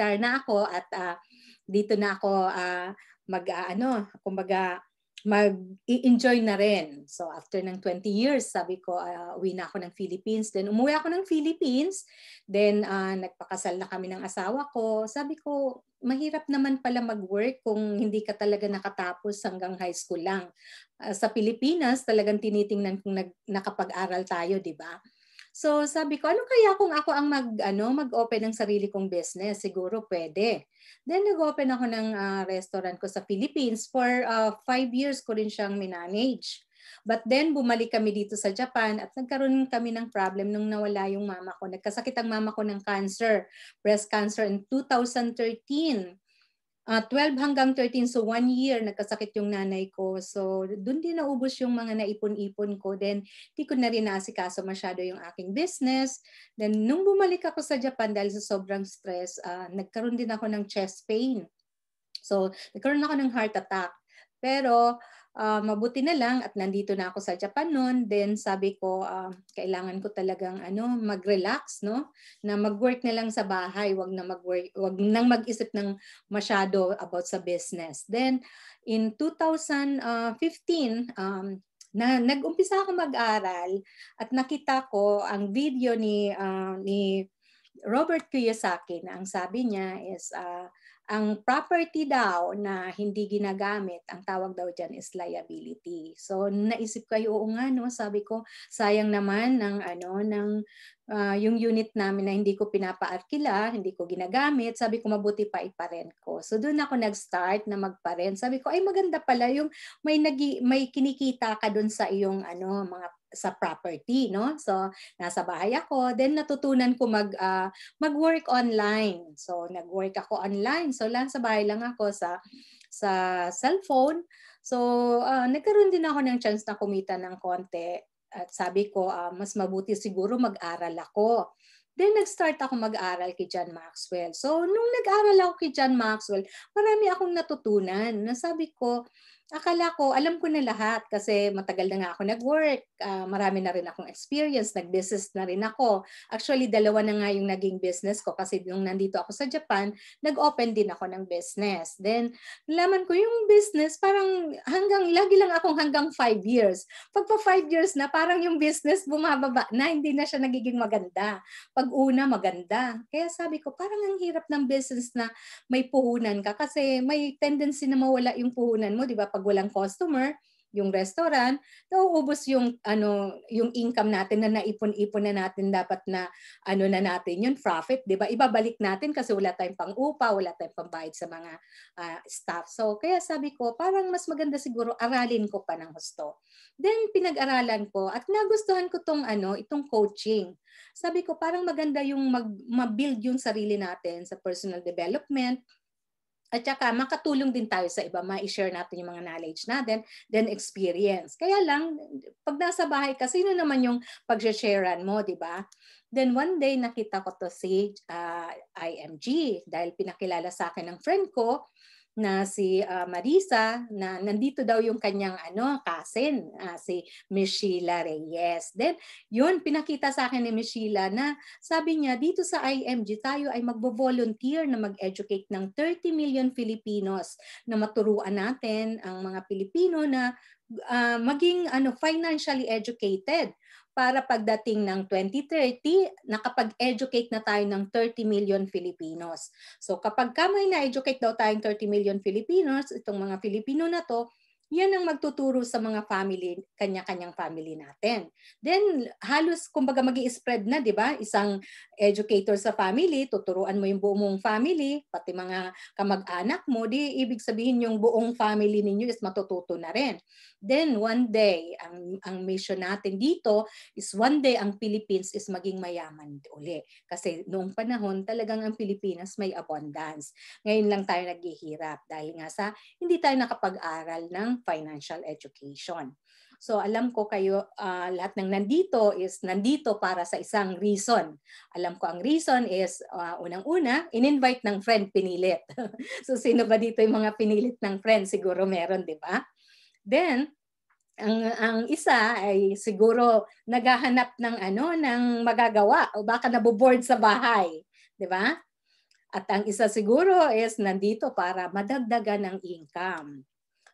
nag-guitar na ako at uh, dito na ako uh, mag uh, ano, kumbaga mag-enjoy na rin. So after ng 20 years, sabi ko, uh, uwi na ako ng Philippines. Then umuwi ako ng Philippines. Then uh, nagpakasal na kami ng asawa ko. Sabi ko, mahirap naman pala mag-work kung hindi ka talaga nakatapos hanggang high school lang. Uh, sa Pilipinas, talagang tinitingnan kung nag- nakapag-aral tayo, di ba? So sabi ko, ano kaya kung ako ang mag, ano, mag-open ng sarili kong business? Siguro pwede. Then nag-open ako ng uh, restaurant ko sa Philippines. For uh, five years ko rin siyang minanage. But then bumalik kami dito sa Japan at nagkaroon kami ng problem nung nawala yung mama ko. Nagkasakit ang mama ko ng cancer, breast cancer in 2013 uh, ah, 12 hanggang 13, so one year, nagkasakit yung nanay ko. So doon din naubos yung mga naipon-ipon ko. Then di ko na rin naasikaso masyado yung aking business. Then nung bumalik ako sa Japan dahil sa sobrang stress, uh, nagkaroon din ako ng chest pain. So nagkaroon ako ng heart attack. Pero uh, mabuti na lang at nandito na ako sa Japan noon, then sabi ko uh, kailangan ko talagang ano mag-relax no na mag-work na lang sa bahay, wag na mag-work, wag nang mag-isip ng masyado about sa business. Then in 2015 um na nag-umpisa ako mag-aral at nakita ko ang video ni uh, ni Robert Kiyosaki na ang sabi niya is uh, ang property daw na hindi ginagamit, ang tawag daw dyan is liability. So naisip ko, oo nga no, sabi ko, sayang naman ng ano ng uh, yung unit namin na hindi ko pinapaarkila, hindi ko ginagamit, sabi ko mabuti pa iparent ko. So doon ako nag-start na magparent. Sabi ko, ay maganda pala yung may nagi, may kinikita ka doon sa iyong ano mga sa property, no? So, nasa bahay ako, then natutunan ko mag uh, mag-work online. So, nag-work ako online. So, lang sa bahay lang ako sa sa cellphone. So, uh, nagkaroon din ako ng chance na kumita ng konti at sabi ko, uh, mas mabuti siguro mag-aral ako. Then nag-start ako mag-aral kay John Maxwell. So nung nag-aral ako kay John Maxwell, marami akong natutunan. Nasabi ko, akala ko, alam ko na lahat kasi matagal na nga ako nag-work. Uh, marami na rin akong experience. Nag-business na rin ako. Actually, dalawa na nga yung naging business ko kasi nung nandito ako sa Japan, nag-open din ako ng business. Then, nalaman ko yung business, parang hanggang, lagi lang akong hanggang five years. Pagpa pa five years na, parang yung business bumababa na, hindi na siya nagiging maganda. Pag una, maganda. Kaya sabi ko, parang ang hirap ng business na may puhunan ka kasi may tendency na mawala yung puhunan mo, di ba? Pag pag walang customer, yung restaurant, nauubos yung ano yung income natin na naipon-ipon na natin dapat na ano na natin yung profit, 'di ba? Ibabalik natin kasi wala tayong pang-upa, wala tayong pambayad sa mga uh, staff. So kaya sabi ko, parang mas maganda siguro aralin ko pa ng husto. Then pinag-aralan ko at nagustuhan ko tong ano, itong coaching. Sabi ko parang maganda yung mag build yung sarili natin sa personal development, at saka makatulong din tayo sa iba, ma-share natin yung mga knowledge natin, then experience. Kaya lang, pag nasa bahay ka, sino naman yung pag-sharean mo, di ba? Then one day, nakita ko to si uh, ah, IMG dahil pinakilala sa akin ng friend ko na si uh, Marisa na nandito daw yung kanyang ano cousin uh, si Miss Reyes. Then yun pinakita sa akin ni Miss na sabi niya dito sa IMG tayo ay magbo-volunteer na mag-educate ng 30 million Filipinos na maturuan natin ang mga Pilipino na uh, maging ano financially educated para pagdating ng 2030, nakapag-educate na tayo ng 30 million Filipinos. So kapag ka may na-educate daw tayong 30 million Filipinos, itong mga Filipino na to, yan ang magtuturo sa mga family, kanya-kanyang family natin. Then, halos, kumbaga mag spread na, di ba? Isang educator sa family, tuturuan mo yung buong mong family, pati mga kamag-anak mo, di ibig sabihin yung buong family ninyo is matututo na rin. Then, one day, ang, ang mission natin dito is one day ang Philippines is maging mayaman uli. Kasi noong panahon, talagang ang Pilipinas may abundance. Ngayon lang tayo naghihirap dahil nga sa hindi tayo nakapag-aral ng financial education. So alam ko kayo, uh, lahat ng nandito is nandito para sa isang reason. Alam ko ang reason is, uh, unang-una, in-invite ng friend pinilit. so sino ba dito yung mga pinilit ng friend? Siguro meron, di ba? Then, ang ang isa ay siguro naghahanap ng ano ng magagawa o baka naboboard sa bahay, 'di ba? At ang isa siguro is nandito para madagdagan ng income.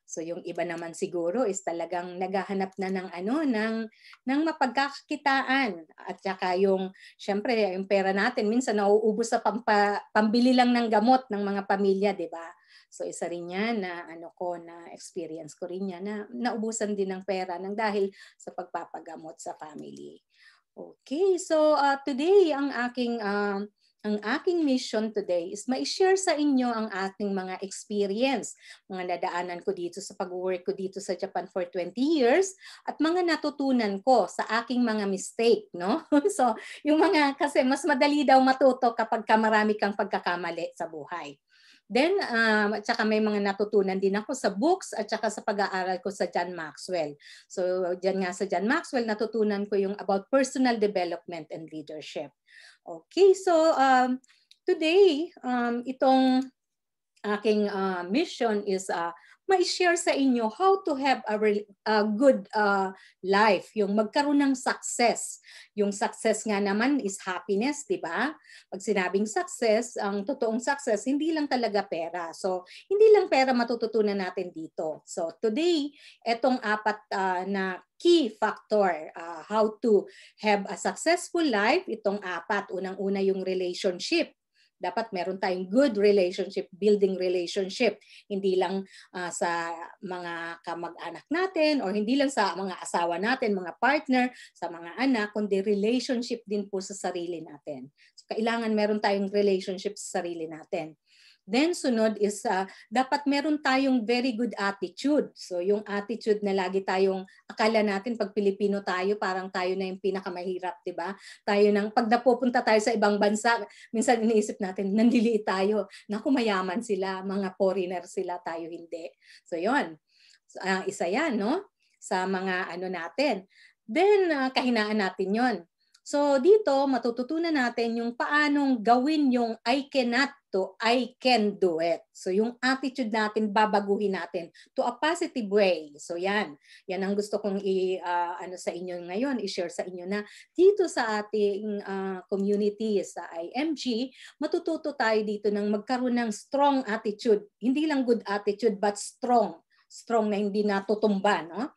So yung iba naman siguro is talagang naghahanap na ng ano ng ng mapagkakakitaan at saka yung syempre yung pera natin minsan nauubos sa pampa, pambili lang ng gamot ng mga pamilya, 'di ba? So isa rin yan na ano ko na experience ko rin yan na naubusan din ng pera ng dahil sa pagpapagamot sa family. Okay, so uh, today ang aking uh, ang aking mission today is ma-share sa inyo ang ating mga experience, mga nadaanan ko dito sa pag-work ko dito sa Japan for 20 years at mga natutunan ko sa aking mga mistake, no? so, yung mga kasi mas madali daw matuto kapag ka marami kang pagkakamali sa buhay. Then, um, at saka may mga natutunan din ako sa books at saka sa pag-aaral ko sa John Maxwell. So, dyan nga sa John Maxwell, natutunan ko yung about personal development and leadership. Okay, so um, today, um, itong aking uh, mission is uh, ma-share sa inyo how to have a, re- a good uh, life, yung magkaroon ng success. Yung success nga naman is happiness, di ba? Pag sinabing success, ang totoong success, hindi lang talaga pera. So, hindi lang pera matututunan natin dito. So, today, etong apat uh, na key factor uh, how to have a successful life itong apat unang-una yung relationship dapat meron tayong good relationship, building relationship. Hindi lang uh, sa mga kamag-anak natin or hindi lang sa mga asawa natin, mga partner, sa mga anak, kundi relationship din po sa sarili natin. So, kailangan meron tayong relationship sa sarili natin. Then sunod is uh, dapat meron tayong very good attitude. So yung attitude na lagi tayong akala natin pag Pilipino tayo parang tayo na yung pinakamahirap, 'di ba? Tayo nang pag napupunta tayo sa ibang bansa, minsan iniisip natin nandiliit tayo. Naku mayaman sila, mga foreigner sila, tayo hindi. So 'yon. So, uh, isa 'yan, no? Sa mga ano natin. Then uh, kahinaan natin 'yon. So dito matututunan natin yung paanong gawin yung I cannot to I can do it. So yung attitude natin, babaguhin natin to a positive way. So yan, yan ang gusto kong i, uh, ano sa inyo ngayon, i-share sa inyo na dito sa ating uh, community sa IMG, matututo tayo dito ng magkaroon ng strong attitude. Hindi lang good attitude but strong. Strong na hindi natutumba. No?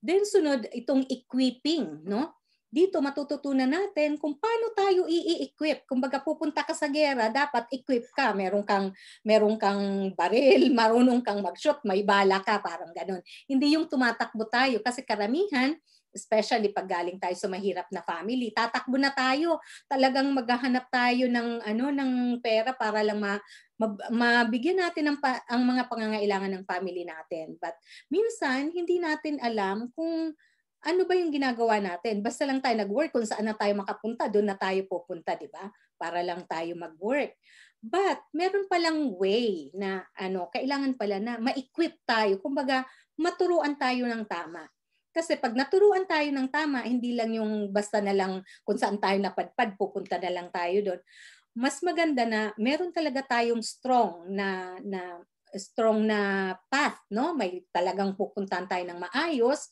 Then sunod, itong equipping. No? dito matututunan natin kung paano tayo i-equip. Kung baga pupunta ka sa gera, dapat equip ka. Meron kang, meron kang baril, marunong kang mag-shoot, may bala ka, parang ganun. Hindi yung tumatakbo tayo kasi karamihan, especially pag galing tayo sa mahirap na family, tatakbo na tayo. Talagang maghahanap tayo ng ano ng pera para lang ma, ma, mabigyan natin ang, pa, ang mga pangangailangan ng family natin. But minsan hindi natin alam kung ano ba yung ginagawa natin? Basta lang tayo nag-work kung saan na tayo makapunta, doon na tayo pupunta, di ba? Para lang tayo mag-work. But meron palang way na ano, kailangan pala na ma-equip tayo. Kumbaga, maturuan tayo ng tama. Kasi pag naturuan tayo ng tama, hindi lang yung basta na lang kung saan tayo napadpad, pupunta na lang tayo doon. Mas maganda na meron talaga tayong strong na, na strong na path, no? May talagang pupuntahan tayo ng maayos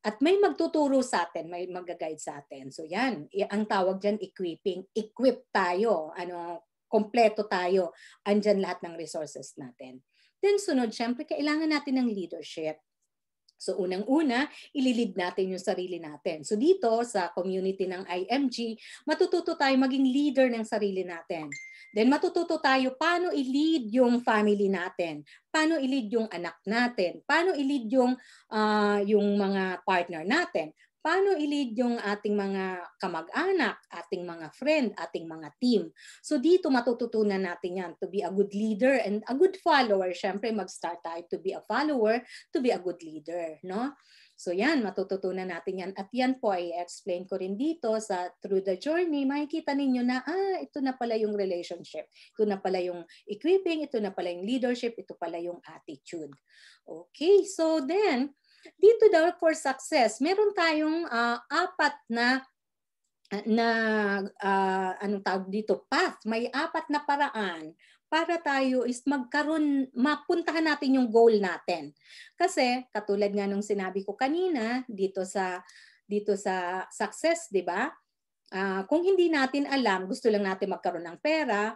at may magtuturo sa atin, may mag-guide sa atin. So yan, ang tawag dyan equipping. Equip tayo, ano, kompleto tayo. Andyan lahat ng resources natin. Then sunod, syempre, kailangan natin ng leadership. So unang-una, ililid natin yung sarili natin. So dito sa community ng IMG, matututo tayo maging leader ng sarili natin. Then matututo tayo paano i-lead yung family natin, paano i-lead yung anak natin, paano i-lead yung uh, yung mga partner natin, paano i-lead yung ating mga kamag-anak, ating mga friend, ating mga team. So dito matututunan natin yan, to be a good leader and a good follower. Siyempre, mag-start tayo to be a follower, to be a good leader. No? So yan, matututunan natin yan. At yan po ay explain ko rin dito sa through the journey, makikita ninyo na, ah, ito na pala yung relationship. Ito na pala yung equipping, ito na pala yung leadership, ito pala yung attitude. Okay, so then, dito daw for success, meron tayong uh, apat na na uh, anong tawag dito path may apat na paraan para tayo is magkaroon, mapuntahan natin yung goal natin. Kasi katulad nga nung sinabi ko kanina dito sa dito sa success, 'di ba? Uh, kung hindi natin alam, gusto lang natin magkaroon ng pera,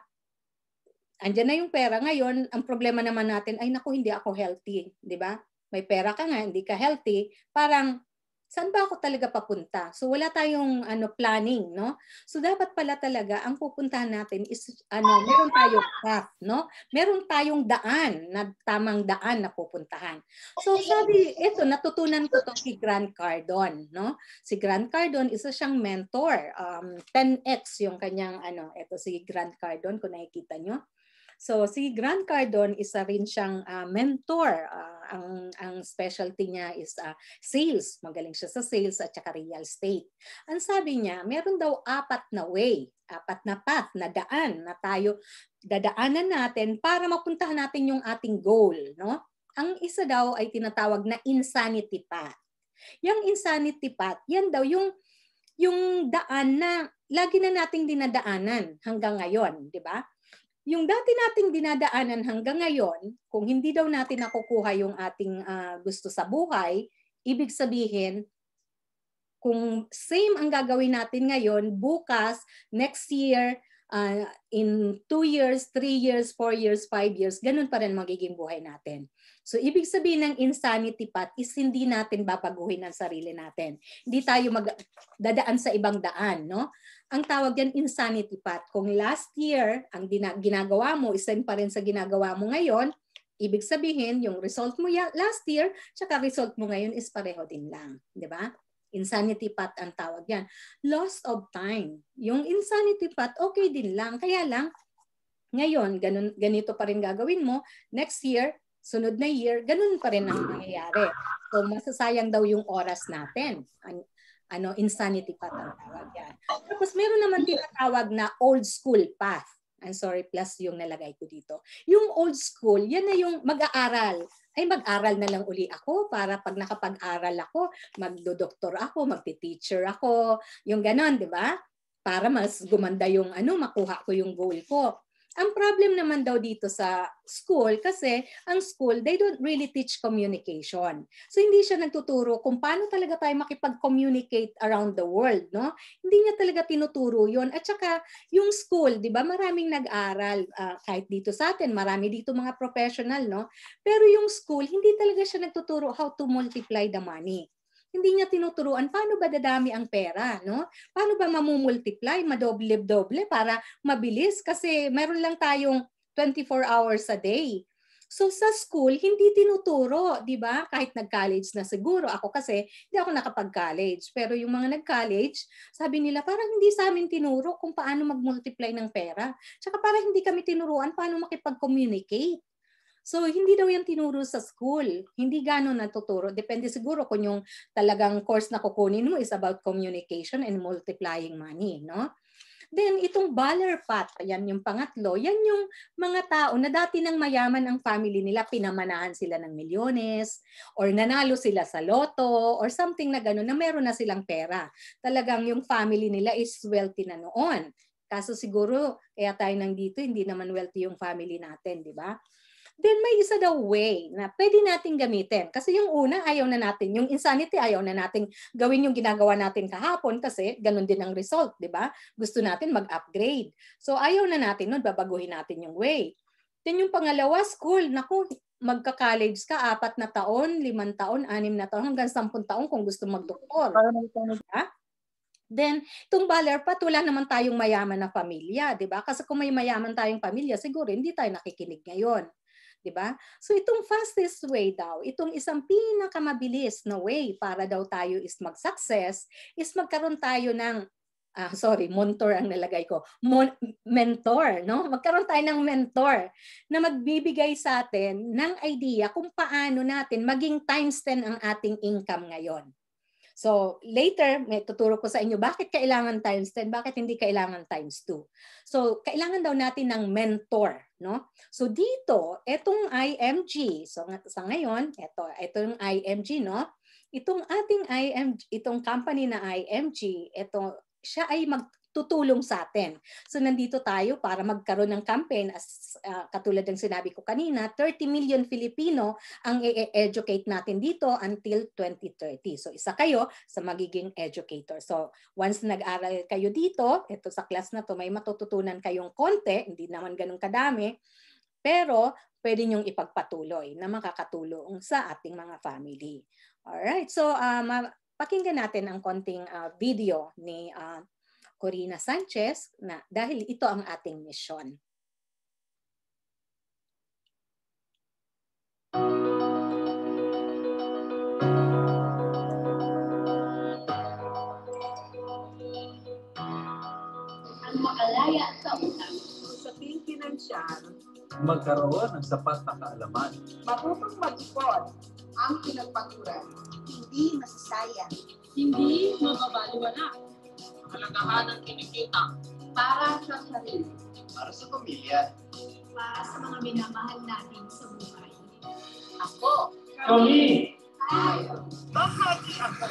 Andiyan na yung pera. Ngayon, ang problema naman natin ay naku, hindi ako healthy, 'di ba? may pera ka nga, hindi ka healthy, parang saan ba ako talaga papunta? So wala tayong ano planning, no? So dapat pala talaga ang pupuntahan natin is ano, meron tayong path, no? Meron tayong daan, na tamang daan na pupuntahan. So sabi, ito natutunan ko to si Grant Cardone, no? Si Grant Cardone isa siyang mentor. Um 10x yung kanyang ano, ito si Grant Cardone kung nakikita nyo. So si Grant Cardone isa rin siyang uh, mentor. Uh, ang ang specialty niya is uh, sales. Magaling siya sa sales at saka real estate. Ang sabi niya, meron daw apat na way, apat na path na daan na tayo dadaanan natin para mapuntahan natin yung ating goal, no? Ang isa daw ay tinatawag na insanity path. Yung insanity path, yan daw yung yung daan na lagi na nating dinadaanan hanggang ngayon, di ba? yung dati nating dinadaanan hanggang ngayon, kung hindi daw natin nakukuha yung ating uh, gusto sa buhay, ibig sabihin, kung same ang gagawin natin ngayon, bukas, next year, uh, in two years, three years, four years, five years, ganun pa rin magiging buhay natin. So, ibig sabihin ng insanity path is hindi natin babaguhin ang sarili natin. Hindi tayo mag dadaan sa ibang daan, no? Ang tawag yan insanity path. Kung last year, ang ginagawa mo, isa pa rin sa ginagawa mo ngayon, ibig sabihin, yung result mo last year, tsaka result mo ngayon is pareho din lang. Di ba? Insanity path ang tawag yan. Loss of time. Yung insanity path, okay din lang. Kaya lang, ngayon, ganun, ganito pa rin gagawin mo. Next year, sunod na year, ganun pa rin ang mangyayari. So, masasayang daw yung oras natin. An- ano, insanity path ang tawag yan. Tapos meron naman tinatawag na old school path. I'm sorry, plus yung nalagay ko dito. Yung old school, yan na yung mag-aaral ay mag-aral na lang uli ako para pag nakapag-aral ako, magdo magdodoktor ako, magti-teacher ako, yung ganon, di ba? Para mas gumanda yung ano, makuha ko yung goal ko. Ang problem naman daw dito sa school kasi ang school, they don't really teach communication. So hindi siya nagtuturo kung paano talaga tayo makipag-communicate around the world, no? Hindi niya talaga tinuturo 'yon. At saka yung school, 'di ba, maraming nag-aral uh, kahit dito sa atin, marami dito mga professional, no? Pero yung school, hindi talaga siya nagtuturo how to multiply the money hindi niya tinuturuan paano ba dadami ang pera, no? Paano ba mamumultiply, madoble-doble para mabilis kasi meron lang tayong 24 hours a day. So sa school, hindi tinuturo, di ba? Kahit nag-college na siguro. Ako kasi, hindi ako nakapag-college. Pero yung mga nag-college, sabi nila, parang hindi sa amin tinuro kung paano mag-multiply ng pera. Tsaka parang hindi kami tinuruan paano makipag-communicate So hindi daw yan tinuro sa school. Hindi gano'n natuturo. Depende siguro kung yung talagang course na kukunin mo is about communication and multiplying money, no? Then itong baller pot, yan yung pangatlo, yan yung mga tao na dati nang mayaman ang family nila, pinamanahan sila ng milyones, or nanalo sila sa loto, or something na gano'n, na meron na silang pera. Talagang yung family nila is wealthy na noon. Kaso siguro, kaya tayo nang dito, hindi naman wealthy yung family natin, di ba? then may isa daw way na pwede nating gamitin. Kasi yung una, ayaw na natin. Yung insanity, ayaw na nating gawin yung ginagawa natin kahapon kasi ganun din ang result, di ba? Gusto natin mag-upgrade. So ayaw na natin nun, babaguhin natin yung way. Then yung pangalawa, school. Naku, magka-college ka, apat na taon, limang taon, anim na taon, hanggang sampung taon kung gusto magdoktor. Ha? Then, itong baler pat, wala naman tayong mayaman na pamilya, di ba? Kasi kung may mayaman tayong pamilya, siguro hindi tayo nakikinig ngayon di ba? So itong fastest way daw, itong isang pinakamabilis na way para daw tayo is mag-success is magkaroon tayo ng ah, sorry, mentor ang nalagay ko. Mon- mentor, no? Magkaroon tayo ng mentor na magbibigay sa atin ng idea kung paano natin maging times 10 ang ating income ngayon. So later, may tuturo ko sa inyo bakit kailangan times 10, bakit hindi kailangan times 2. So kailangan daw natin ng mentor, no? So dito, itong IMG, so sa ngayon, ito, ito yung IMG, no? Itong ating IMG, itong company na IMG, ito siya ay mag tutulong sa atin. So nandito tayo para magkaroon ng campaign as uh, katulad ng sinabi ko kanina, 30 million Filipino ang i-educate natin dito until 2030. So isa kayo sa magiging educator. So once nag-aral kayo dito, ito sa class na to may matututunan kayong konti, hindi naman ganun kadami, pero pwede niyong ipagpatuloy na makakatulong sa ating mga family. All right. So um, pakinggan natin ang konting uh, video ni uh, Corina Sanchez na dahil ito ang ating misyon. Ang makalaya sa utang, sa pinansyal, magkaroon ng sapat na kaalaman. Matutong mag-ipon ang pinagpaguran. Hindi masasayang. Hindi mababaliwala kahalagahan ng kinikita para sa sarili. Para sa pamilya. Para sa mga minamahal natin sa buhay. Ako. Kami. Tayo. Bahagi ako.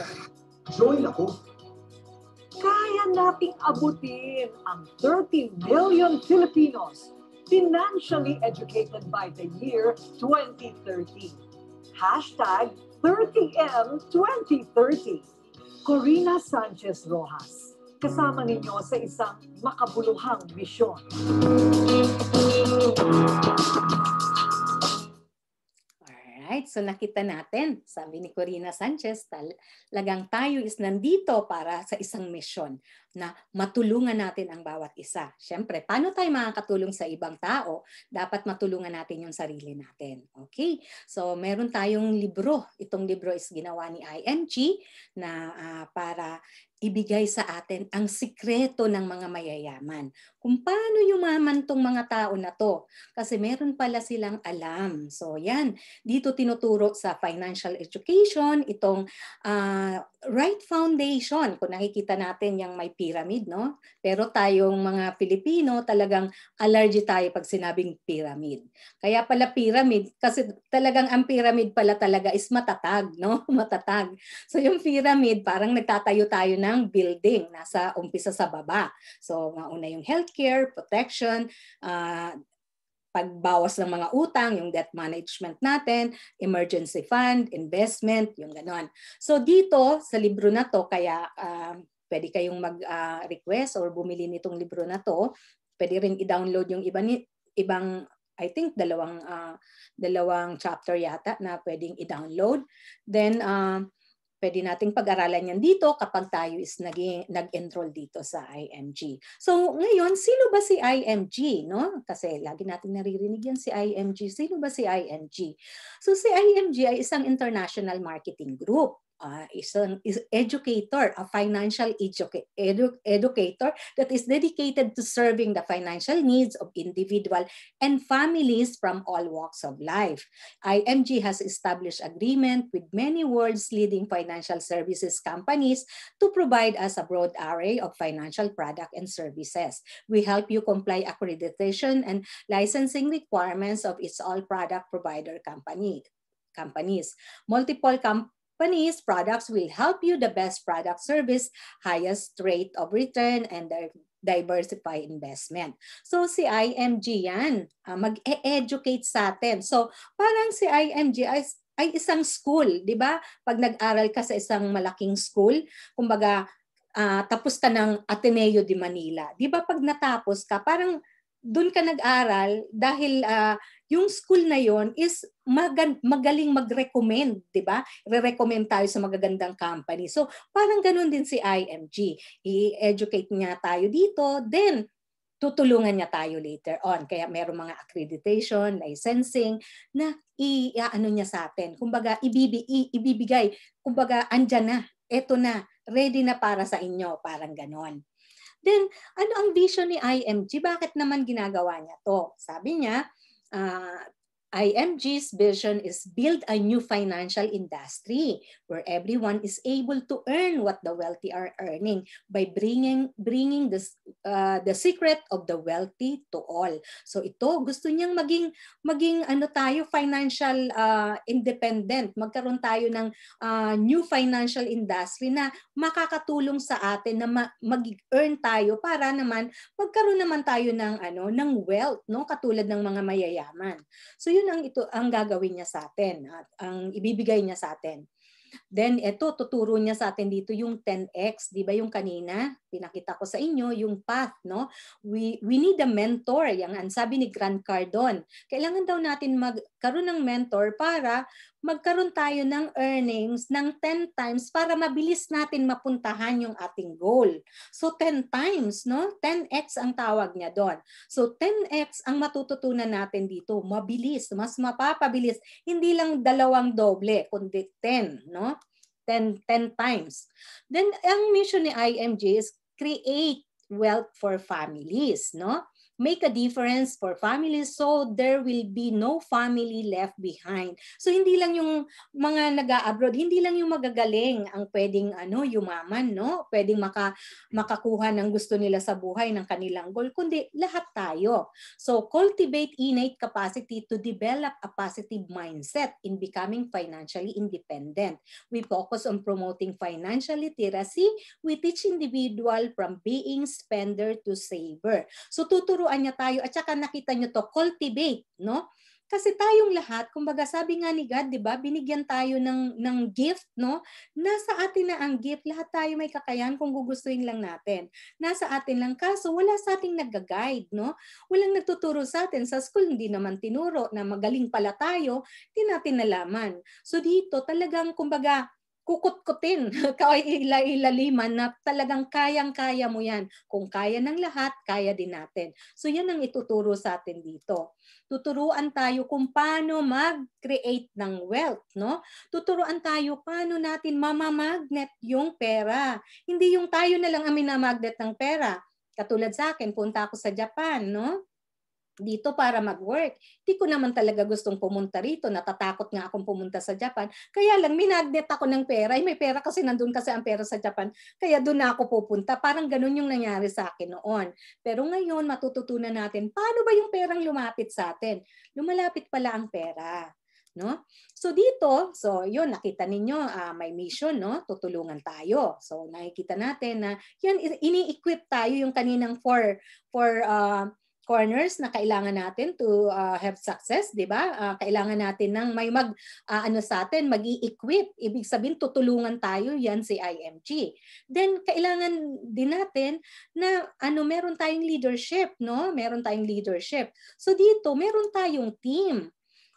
Join ako. Kaya nating abutin ang 30 million Filipinos financially educated by the year 2030. Hashtag 30M2030. Corina Sanchez Rojas. Kasama ninyo sa isang makabuluhang misyon. Alright, so nakita natin, sabi ni Corina Sanchez, talagang tayo is nandito para sa isang misyon na matulungan natin ang bawat isa. Siyempre, paano tayo makakatulong sa ibang tao? Dapat matulungan natin yung sarili natin. Okay, so meron tayong libro. Itong libro is ginawa ni IMG na uh, para ibigay sa atin ang sikreto ng mga mayayaman. Kung paano yumaman tong mga tao na to. Kasi meron pala silang alam. So yan, dito tinuturo sa financial education, itong uh, ah, right foundation. Kung nakikita natin yung may pyramid, no? Pero tayong mga Pilipino, talagang allergy tayo pag sinabing pyramid. Kaya pala pyramid, kasi talagang ang pyramid pala talaga is matatag, no? Matatag. So yung pyramid, parang nagtatayo tayo na ng building, nasa umpisa sa baba. So mauna yung healthcare, protection, uh, pagbawas ng mga utang, yung debt management natin, emergency fund, investment, yung ganon. So dito sa libro na to, kaya uh, pwede kayong mag-request ah, uh, or bumili nitong libro na to. Pwede rin i-download yung iba ni, ibang I think dalawang uh, dalawang chapter yata na pwedeng i-download. Then uh, pwede nating pag-aralan yan dito kapag tayo is naging, nag-enroll dito sa IMG. So ngayon, sino ba si IMG? No? Kasi lagi nating naririnig yan si IMG. Sino ba si IMG? So si IMG ay isang international marketing group. uh, is an is educator, a financial edu educator that is dedicated to serving the financial needs of individual and families from all walks of life. IMG has established agreement with many world's leading financial services companies to provide us a broad array of financial product and services. We help you comply accreditation and licensing requirements of its all product provider company companies. Multiple com company's products will help you the best product service, highest rate of return, and diversify investment. So si IMG yan, uh, ah, mag-educate sa atin. So parang si IMG ay ay isang school, 'di ba? Pag nag-aral ka sa isang malaking school, kumbaga uh, tapos ka ng Ateneo de Manila. 'Di ba pag natapos ka, parang doon ka nag-aral dahil uh, yung school na yon is magan- magaling mag-recommend, 'di ba? Re-recommend tayo sa magagandang company. So, parang ganun din si IMG. I-educate niya tayo dito, then tutulungan niya tayo later on. Kaya merong mga accreditation, licensing na i-ano niya sa atin. Kumbaga, ibibi, ibibigay. Kumbaga, andyan na. Eto na. Ready na para sa inyo. Parang ganon. Then, ano ang vision ni IMG? Bakit naman ginagawa niya to? Sabi niya, uh, IMG's vision is build a new financial industry where everyone is able to earn what the wealthy are earning by bringing bringing the uh, the secret of the wealthy to all. So ito gusto niyang maging maging ano tayo financial uh, independent, magkaroon tayo ng uh, new financial industry na makakatulong sa atin na ma- mag-earn tayo para naman magkaroon naman tayo ng ano ng wealth, no? Katulad ng mga mayayaman. So yun yun ang, ito, ang gagawin niya sa atin, at ang ibibigay niya sa atin. Then ito, tuturo niya sa atin dito yung 10x, di ba yung kanina, pinakita ko sa inyo, yung path, no? We, we need a mentor, yang ang sabi ni Grant Cardone. Kailangan daw natin magkaroon ng mentor para magkaroon tayo ng earnings ng 10 times para mabilis natin mapuntahan yung ating goal. So 10 times, no? 10x ang tawag niya doon. So 10x ang matututunan natin dito, mabilis, mas mapapabilis, hindi lang dalawang doble, kundi 10, no? 10 10 times. Then ang mission ni IMG is create wealth for families, no? make a difference for families so there will be no family left behind. So hindi lang yung mga nag-abroad, hindi lang yung magagaling ang pwedeng ano yumaman, no? Pwedeng maka makakuha ng gusto nila sa buhay ng kanilang goal, kundi lahat tayo. So cultivate innate capacity to develop a positive mindset in becoming financially independent. We focus on promoting financial literacy. We teach individual from being spender to saver. So tuturuan tinuruan niya tayo at saka nakita niyo to, cultivate, no? Kasi tayong lahat, kumbaga sabi nga ni God, 'di ba, binigyan tayo ng ng gift, no? Nasa atin na ang gift, lahat tayo may kakayahan kung gugustuhin lang natin. Nasa atin lang kaso wala sa ating nagga-guide, no? Walang nagtuturo sa atin sa school, hindi naman tinuro na magaling pala tayo, hindi natin nalaman. So dito talagang kumbaga kukutkutin, kaila-ilaliman na talagang kayang-kaya mo yan. Kung kaya ng lahat, kaya din natin. So yan ang ituturo sa atin dito. Tuturuan tayo kung paano mag-create ng wealth, no? Tuturuan tayo paano natin mamamagnet yung pera. Hindi yung tayo na lang ang minamagnet ng pera. Katulad sa akin, punta ako sa Japan, no? dito para mag-work. Hindi ko naman talaga gustong pumunta rito. Natatakot nga akong pumunta sa Japan. Kaya lang, minagnet ako ng pera. may pera kasi nandun kasi ang pera sa Japan. Kaya doon na ako pupunta. Parang ganun yung nangyari sa akin noon. Pero ngayon, matututunan natin, paano ba yung perang lumapit sa atin? Lumalapit pala ang pera no? So dito, so yun nakita ninyo uh, may mission, no? Tutulungan tayo. So nakikita natin na yan ini-equip tayo yung kaninang for for uh, ah, corners na kailangan natin to uh, have success, 'di ba? Uh, kailangan natin ng may mag uh, ano sa atin, mag equip Ibig sabihin tutulungan tayo 'yan si IMG. Then kailangan din natin na ano meron tayong leadership, no? Meron tayong leadership. So dito, meron tayong team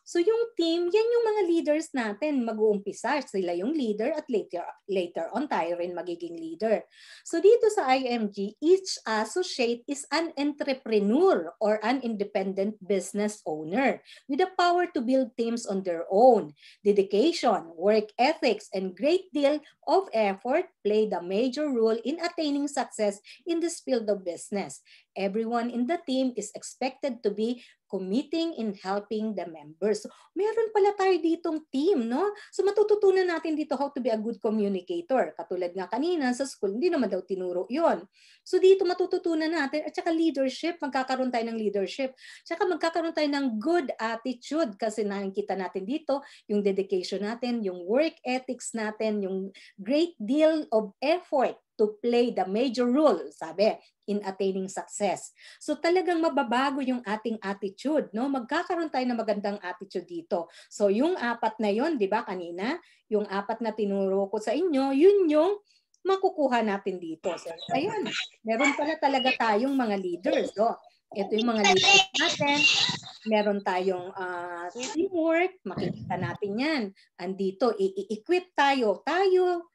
So yung team, yan yung mga leaders natin. Mag-uumpisa sila yung leader at later, later on tayo rin magiging leader. So dito sa IMG, each associate is an entrepreneur or an independent business owner with the power to build teams on their own. Dedication, work ethics, and great deal of effort play the major role in attaining success in this field of business. Everyone in the team is expected to be committing in helping the members. So, meron pala tayo ditong team, no? So matututunan natin dito how to be a good communicator. Katulad nga kanina sa school, hindi naman daw tinuro yon. So dito matututunan natin at saka leadership, magkakaroon tayo ng leadership. Saka magkakaroon tayo ng good attitude kasi nakikita natin dito yung dedication natin, yung work ethics natin, yung great deal of effort to play the major role, sabi, in attaining success. So talagang mababago yung ating attitude, no? Magkakaroon tayo ng magandang attitude dito. So yung apat na 'yon, 'di ba kanina, yung apat na tinuro ko sa inyo, yun yung makukuha natin dito. So, ayun, meron pala talaga tayong mga leaders, no? Ito yung mga leaders natin. Meron tayong uh, teamwork, makikita natin yan. Andito, i-equip tayo. Tayo,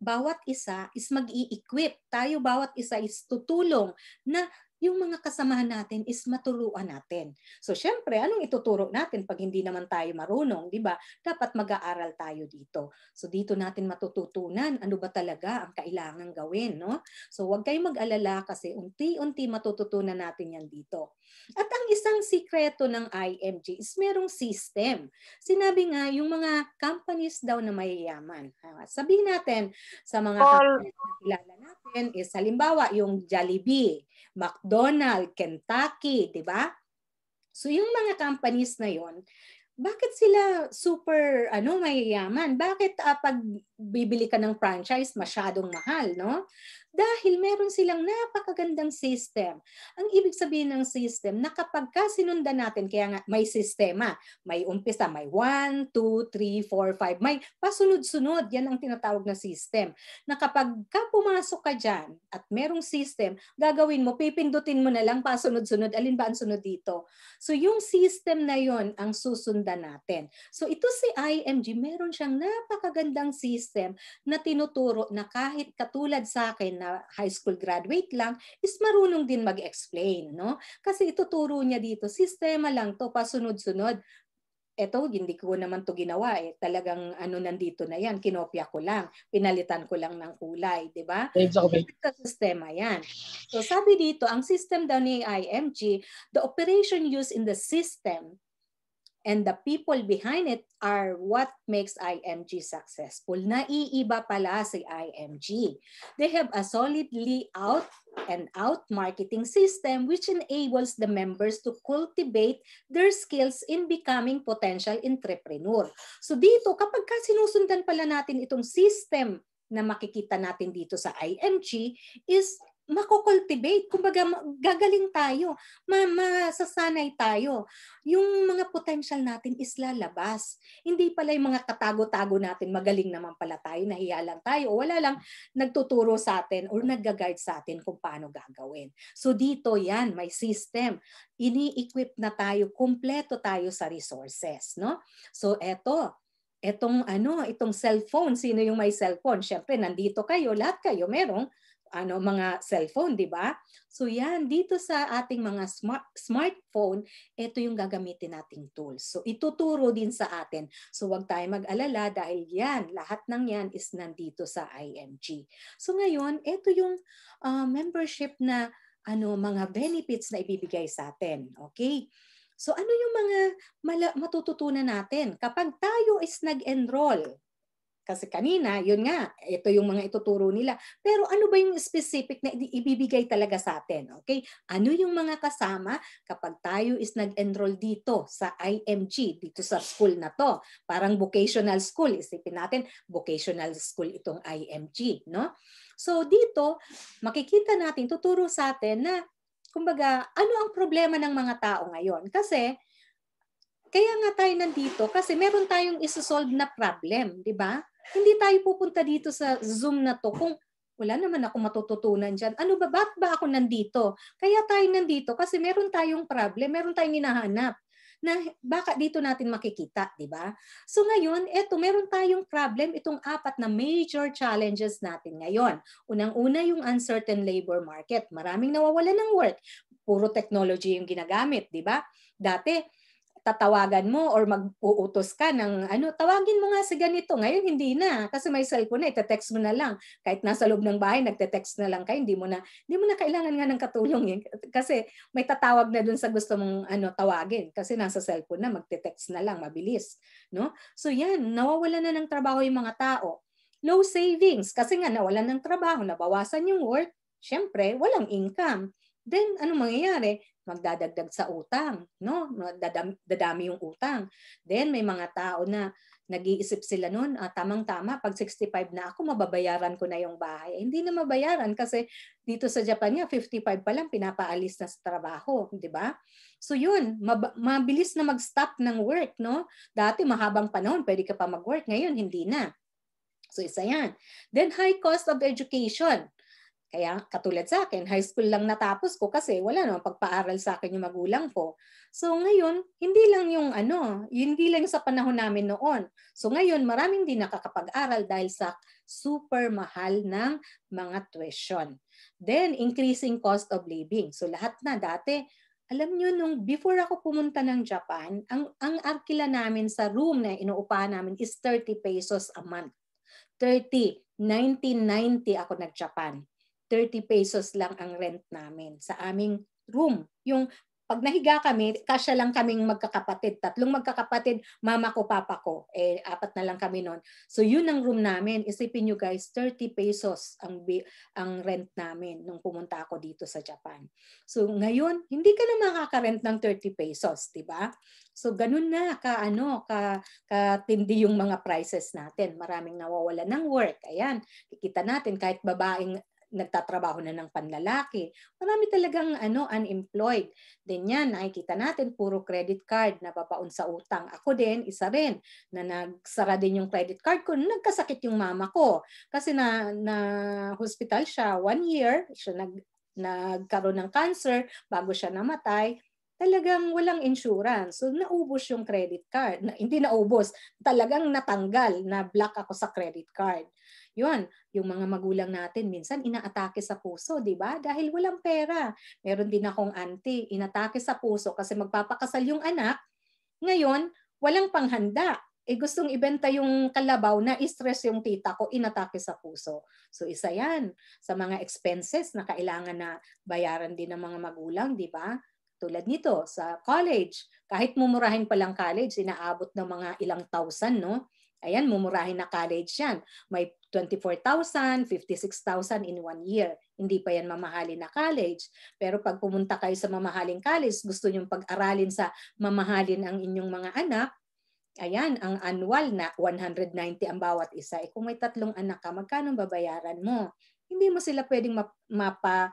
bawat isa is mag-i-equip. Tayo bawat isa is tutulong na yung mga kasamahan natin is matuluan natin. So syempre, anong ituturo natin pag hindi naman tayo marunong, 'di ba? Dapat mag-aaral tayo dito. So dito natin matututunan ano ba talaga ang kailangan gawin, no? So huwag kayong mag-alala kasi unti-unti matututunan natin yan dito. At ang isang sikreto ng IMG is merong system. Sinabi nga yung mga companies daw na mayayaman. Sabihin natin sa mga All... kilala natin is halimbawa yung Jollibee McDonald, Kentucky, di ba? So yung mga companies na yon, bakit sila super ano mayayaman? Bakit uh, pag bibili ka ng franchise masyadong mahal, no? dahil meron silang napakagandang system. Ang ibig sabihin ng system, na kapag ka natin, kaya nga may sistema, may umpisa, may 1, 2, 3, 4, 5, may pasunod-sunod, yan ang tinatawag na system. Na kapag ka pumasok ka dyan at merong system, gagawin mo, pipindutin mo na lang pasunod-sunod, alin ba ang sunod dito? So yung system na yon ang susundan natin. So ito si IMG, meron siyang napakagandang system na tinuturo na kahit katulad sa akin na na high school graduate lang is marunong din mag-explain, no? Kasi ituturo niya dito, sistema lang to, pasunod-sunod. Eto, hindi ko naman to ginawa eh. Talagang ano nandito na yan, kinopya ko lang, pinalitan ko lang ng kulay, di ba? Exactly. Sa sistema yan. So sabi dito, ang system daw ni IMG, the operation used in the system and the people behind it are what makes IMG successful. Naiiba pala si IMG. They have a solidly out and out marketing system which enables the members to cultivate their skills in becoming potential entrepreneur. So dito, kapag ka sinusundan pala natin itong system na makikita natin dito sa IMG is makukultivate. Kumbaga, gagaling tayo. Ma- masasanay tayo. Yung mga potential natin is lalabas. Hindi pala yung mga katago-tago natin, magaling naman pala tayo, nahiya lang tayo, o wala lang nagtuturo sa atin or nag-guide sa atin kung paano gagawin. So dito yan, may system. Ini-equip na tayo, kumpleto tayo sa resources. No? So eto, etong ano, itong cellphone, sino yung may cellphone? Siyempre, nandito kayo, lahat kayo merong ano mga cellphone, 'di ba? So 'yan dito sa ating mga smart smartphone, ito yung gagamitin nating tools. So ituturo din sa atin. So 'wag tayong mag-alala dahil 'yan, lahat ng 'yan is nandito sa IMG. So ngayon, ito yung uh, membership na ano mga benefits na ibibigay sa atin. Okay? So ano yung mga mala- matututunan natin kapag tayo is nag-enroll kasi kanina, yun nga, ito yung mga ituturo nila. Pero ano ba yung specific na ibibigay talaga sa atin? Okay? Ano yung mga kasama kapag tayo is nag-enroll dito sa IMG, dito sa school na to? Parang vocational school. Isipin natin, vocational school itong IMG. No? So dito, makikita natin, tuturo sa atin na, kumbaga, ano ang problema ng mga tao ngayon? Kasi, kaya nga tayo nandito kasi meron tayong isosolve na problem, di ba? Hindi tayo pupunta dito sa Zoom na to kung wala naman ako matututunan dyan. Ano ba, ba't ba ako nandito? Kaya tayo nandito kasi meron tayong problem, meron tayong hinahanap na baka dito natin makikita, di ba? So ngayon, eto, meron tayong problem, itong apat na major challenges natin ngayon. Unang-una yung uncertain labor market. Maraming nawawala ng work. Puro technology yung ginagamit, di ba? Dati, tatawagan mo or mag-uutos ka ng ano, tawagin mo nga sa ganito. Ngayon hindi na kasi may cellphone na, ite-text mo na lang. Kahit nasa loob ng bahay, nagte-text na lang kayo, hindi mo na hindi mo na kailangan nga ng katulong eh. kasi may tatawag na dun sa gusto mong ano tawagin kasi nasa cellphone na, magte-text na lang mabilis, no? So yan, nawawala na ng trabaho yung mga tao. Low savings kasi nga nawalan ng trabaho, nabawasan yung work, syempre walang income then ano mangyayari? magdadagdag sa utang, no? Dadami, yung utang. Then may mga tao na nag-iisip sila noon, ah, tamang-tama, pag 65 na ako, mababayaran ko na yung bahay. Eh, hindi na mabayaran kasi dito sa Japan nga, 55 pa lang, pinapaalis na sa trabaho, di ba? So yun, mab- mabilis na mag-stop ng work, no? Dati mahabang panahon, pwede ka pa mag-work, ngayon hindi na. So isa yan. Then high cost of education. Kaya katulad sa akin, high school lang natapos ko kasi wala namang pagpaaral sa akin yung magulang ko. So ngayon, hindi lang yung ano, hindi lang sa panahon namin noon. So ngayon, maraming din nakakapag-aral dahil sa super mahal ng mga tuition. Then, increasing cost of living. So lahat na dati, alam niyo nung before ako pumunta ng Japan, ang, ang arkila namin sa room na inuupahan namin is 30 pesos a month. 30, 1990 ako nag-Japan. 30 pesos lang ang rent namin sa aming room. Yung pag nahiga kami, kasya lang kaming magkakapatid. Tatlong magkakapatid, mama ko, papa ko. Eh, apat na lang kami noon. So yun ang room namin. Isipin nyo guys, 30 pesos ang, ang rent namin nung pumunta ako dito sa Japan. So ngayon, hindi ka na makakarent ng 30 pesos, di ba? So ganun na ka ano ka katindi yung mga prices natin. Maraming nawawala ng work. Ayan, kikita natin kahit babaeng nagtatrabaho na ng panlalaki. Marami talagang ano, unemployed. Then yan, nakikita natin, puro credit card, napapaon sa utang. Ako din, isa rin, na nagsara din yung credit card ko. Nagkasakit yung mama ko. Kasi na, na hospital siya, one year, siya nag, nagkaroon ng cancer bago siya namatay talagang walang insurance. So naubos yung credit card. Na, hindi naubos, talagang natanggal na black ako sa credit card. Yun, yung mga magulang natin minsan inaatake sa puso, 'di ba? Dahil walang pera. Meron din akong auntie, inatake sa puso kasi magpapakasal yung anak. Ngayon, walang panghanda. Eh gustong ibenta yung kalabaw na stress yung tita ko, inatake sa puso. So isa yan sa mga expenses na kailangan na bayaran din ng mga magulang, di ba? Tulad nito sa college, kahit mumurahin pa lang college, inaabot ng mga ilang thousand, no? Ayan, mumurahin na college yan. May 24,000, 56,000 in one year. Hindi pa yan mamahali na college. Pero pag pumunta kayo sa mamahaling college, gusto nyong pag-aralin sa mamahalin ang inyong mga anak, ayan, ang annual na 190 ang bawat isa. Eh, kung may tatlong anak ka, magkano babayaran mo? Hindi mo sila pwedeng map- mapa,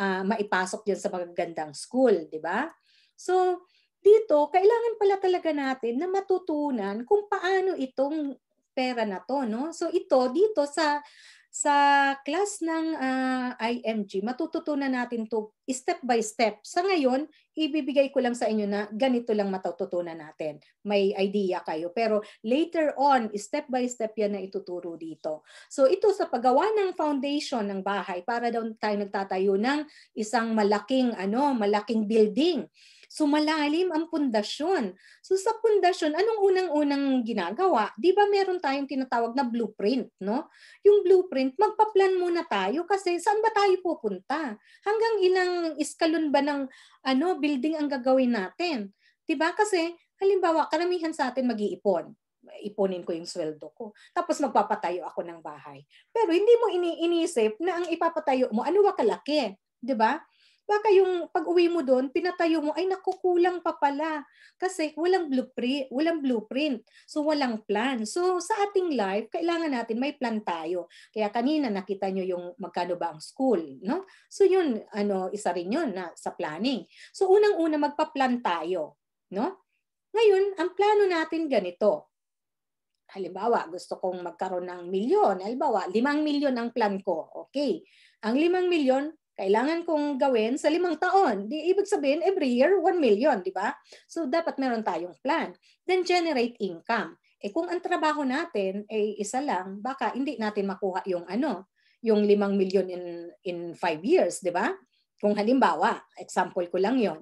uh, maipasok dyan sa magagandang school, di ba? So, dito, kailangan pala talaga natin na matutunan kung paano itong pera na to, no? So ito dito sa sa class ng uh, ah, IMG, matututunan natin to step by step. Sa ngayon, ibibigay ko lang sa inyo na ganito lang matututunan natin. May idea kayo. Pero later on, step by step yan na ituturo dito. So ito sa paggawa ng foundation ng bahay para daw tayo nagtatayo ng isang malaking ano, malaking building. So malalim ang pundasyon. So sa pundasyon, anong unang-unang ginagawa? 'Di ba meron tayong tinatawag na blueprint, no? Yung blueprint, magpa-plan muna tayo kasi saan ba tayo pupunta? Hanggang ilang iskalon ba ng ano building ang gagawin natin? 'Di ba? Kasi halimbawa, karamihan sa atin mag-iipon iponin ko yung sweldo ko. Tapos magpapatayo ako ng bahay. Pero hindi mo ini iniisip na ang ipapatayo mo, ano ba kalaki? 'di ba? baka yung pag-uwi mo doon, pinatayo mo, ay nakukulang pa pala. Kasi walang blueprint, walang blueprint. So walang plan. So sa ating life, kailangan natin may plan tayo. Kaya kanina nakita nyo yung magkano ba ang school, no? So yun, ano, isa rin yun na sa planning. So unang-una magpa-plan tayo, no? Ngayon, ang plano natin ganito. Halimbawa, gusto kong magkaroon ng milyon. Halimbawa, limang milyon ang plan ko. Okay. Ang limang milyon, kailangan kong gawin sa limang taon. Di, ibig sabihin, every year, 1 million, di ba? So, dapat meron tayong plan. Then, generate income. Eh, kung ang trabaho natin, eh, isa lang, baka hindi natin makuha yung ano, yung 5 million in, in 5 years, di ba? Kung halimbawa, example ko lang yon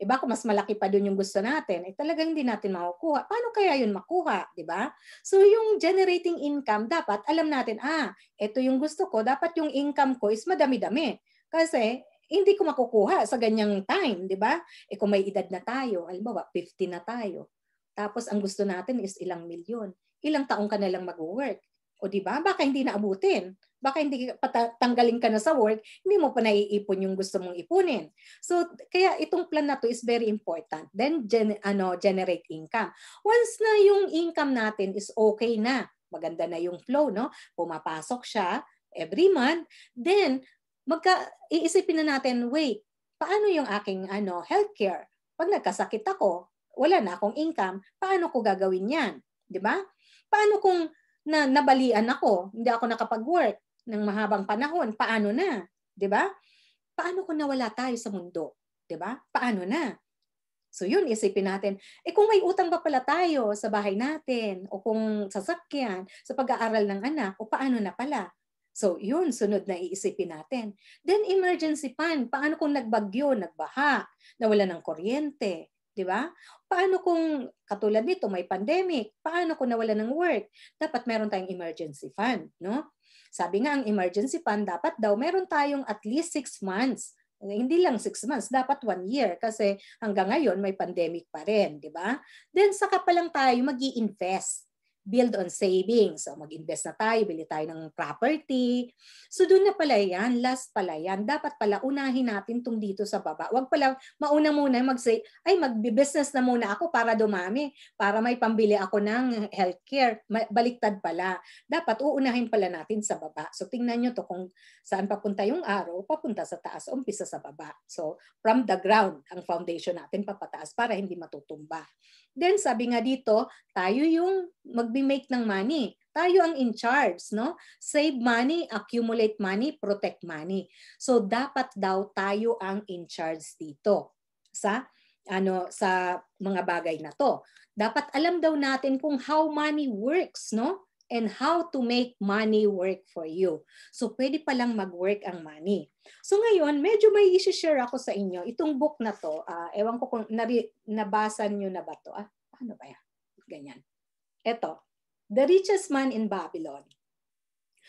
eh baka mas malaki pa doon yung gusto natin, eh talagang hindi natin makukuha. Paano kaya yun makuha, di ba? So yung generating income, dapat alam natin, ah, ito yung gusto ko, dapat yung income ko is madami-dami. Kasi hindi ko makukuha sa ganyang time, di ba? E kung may edad na tayo, alimbawa 50 na tayo, tapos ang gusto natin is ilang milyon, ilang taong ka na lang mag-work. O di ba? Baka hindi na abutin. Baka hindi patanggalin ka na sa work, hindi mo pa naiipon yung gusto mong ipunin. So kaya itong plan na to is very important. Then gen, ano, generate income. Once na yung income natin is okay na, maganda na yung flow, no? Pumapasok siya every month, then magka, iisipin na natin, wait, paano yung aking ano, healthcare? Pag nagkasakit ako, wala na akong income, paano ko gagawin yan? Di ba? Paano kung na, nabalian ako, hindi ako nakapag-work ng mahabang panahon, paano na? Di ba? Paano kung nawala tayo sa mundo? Di ba? Paano na? So yun, isipin natin, eh kung may utang ba pala tayo sa bahay natin o kung sasakyan, sa pag-aaral ng anak, o paano na pala? So yun, sunod na iisipin natin. Then emergency fund, paano kung nagbagyo, nagbaha, nawala ng kuryente, di ba? Paano kung katulad nito may pandemic, paano kung nawala ng work? Dapat meron tayong emergency fund, no? Sabi nga ang emergency fund dapat daw meron tayong at least 6 months. Eh, hindi lang 6 months, dapat 1 year kasi hanggang ngayon may pandemic pa rin, di ba? Then saka pa lang tayo magi invest build on savings. So mag-invest na tayo, bili tayo ng property. So doon na pala yan, last pala yan. Dapat pala unahin natin itong dito sa baba. Huwag pala mauna muna mag-say, ay mag-business na muna ako para dumami, para may pambili ako ng healthcare. Baliktad pala. Dapat uunahin pala natin sa baba. So tingnan nyo to kung saan papunta yung araw, papunta sa taas, umpisa sa baba. So from the ground, ang foundation natin papataas para hindi matutumba. Then sabi nga dito, tayo yung magbi-make ng money. Tayo ang in charge, no? Save money, accumulate money, protect money. So dapat daw tayo ang in charge dito sa ano sa mga bagay na to. Dapat alam daw natin kung how money works, no? and how to make money work for you. So, pwede pa lang mag-work ang money. So, ngayon, medyo may i share ako sa inyo. Itong book na to, uh, ewan ko kung nari- nabasa niyo na ba to. Ah, paano ba yan? Ganyan. Ito, The Richest Man in Babylon.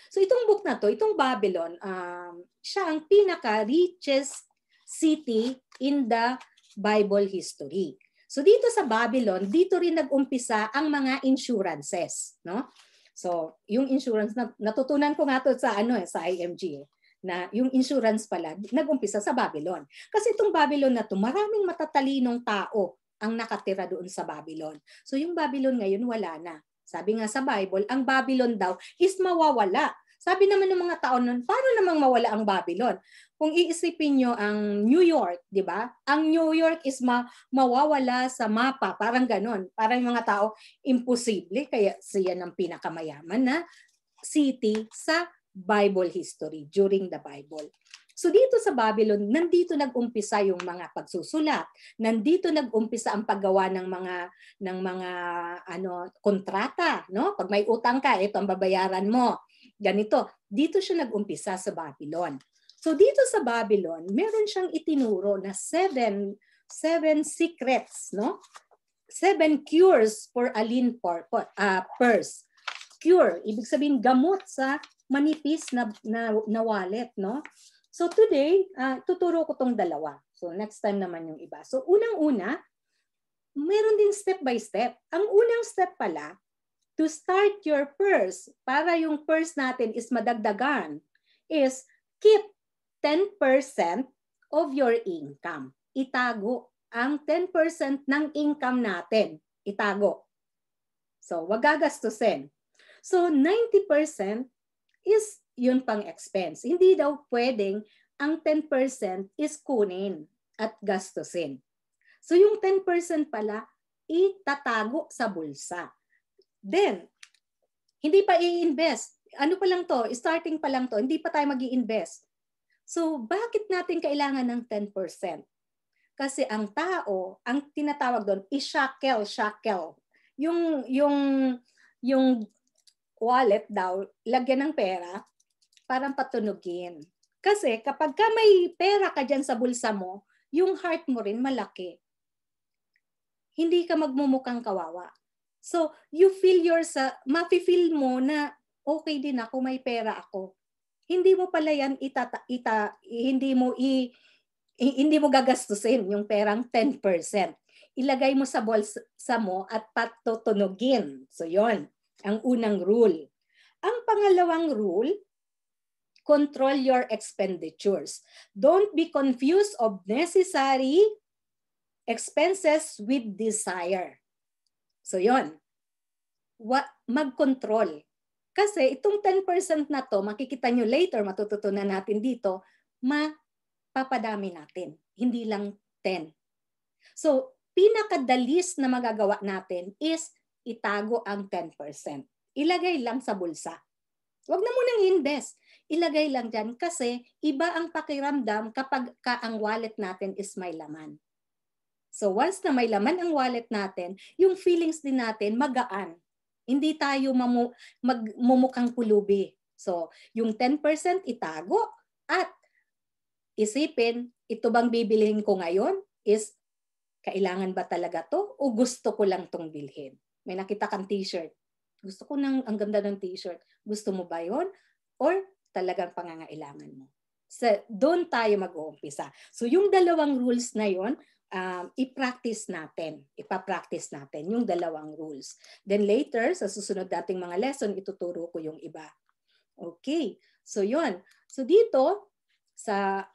So, itong book na to, itong Babylon, um, siya ang pinaka-richest city in the Bible history. So dito sa Babylon, dito rin nag-umpisa ang mga insurances, no? So, yung insurance, na, natutunan ko nga to sa, ano, eh, sa IMG eh, na yung insurance pala, nag-umpisa sa Babylon. Kasi itong Babylon na to, maraming matatalinong tao ang nakatira doon sa Babylon. So yung Babylon ngayon wala na. Sabi nga sa Bible, ang Babylon daw is mawawala sabi naman ng mga tao noon, paano namang mawala ang Babylon? Kung iisipin nyo ang New York, di ba? Ang New York is ma- mawawala sa mapa, parang ganon. Parang mga tao, imposible. Kaya siya ng pinakamayaman na city sa Bible history, during the Bible. So dito sa Babylon, nandito nag-umpisa yung mga pagsusulat, nandito nag-umpisa ang paggawa ng mga ng mga ano kontrata, no? Pag may utang ka, ito ang babayaran mo ganito, dito siya nag-umpisa sa Babylon. So dito sa Babylon, meron siyang itinuro na seven, seven secrets, no? Seven cures for a lean uh, purse. Cure, ibig sabihin gamot sa manipis na, na, na wallet, no? So today, uh, tuturo ko tong dalawa. So next time naman yung iba. So unang-una, meron din step by step. Ang unang step pala, to start your purse, para yung purse natin is madagdagan, is keep 10% of your income. Itago ang 10% ng income natin. Itago. So, wag gagastusin. So, 90% is yun pang expense. Hindi daw pwedeng ang 10% is kunin at gastusin. So, yung 10% pala, itatago sa bulsa. Then, hindi pa i-invest. Ano pa lang to? Starting pa lang to. Hindi pa tayo mag invest So, bakit natin kailangan ng 10%? Kasi ang tao, ang tinatawag doon, ishakel, shakel. Yung, yung, yung wallet daw, lagyan ng pera, parang patunugin. Kasi kapag ka may pera ka dyan sa bulsa mo, yung heart mo rin malaki. Hindi ka magmumukhang kawawa. So, you feel yourself, mafe-feel mo na okay din ako, may pera ako. Hindi mo pala yan itata, ita, hindi mo i, hindi mo gagastusin yung perang 10%. Ilagay mo sa bolsa mo at patutunugin. So, yon ang unang rule. Ang pangalawang rule, control your expenditures. Don't be confused of necessary expenses with desire. So yon. Wa- mag-control. Kasi itong 10% na to, makikita nyo later, matututunan natin dito, mapapadami natin. Hindi lang 10. So, pinakadalis na magagawa natin is itago ang 10%. Ilagay lang sa bulsa. Huwag na munang invest. Ilagay lang dyan kasi iba ang pakiramdam kapag ka ang wallet natin is may laman. So once na may laman ang wallet natin, yung feelings din natin magaan. Hindi tayo mamu- magmumukhang kulubi. So yung 10% itago at isipin, ito bang bibilihin ko ngayon is kailangan ba talaga to o gusto ko lang tong bilhin? May nakita kang t-shirt. Gusto ko ng, ang ganda ng t-shirt. Gusto mo ba yon Or talagang pangangailangan mo? So, doon tayo mag-uumpisa. So, yung dalawang rules na yon um, i-practice natin, ipapractice natin yung dalawang rules. Then later, sa susunod nating mga lesson, ituturo ko yung iba. Okay, so yon. So dito, sa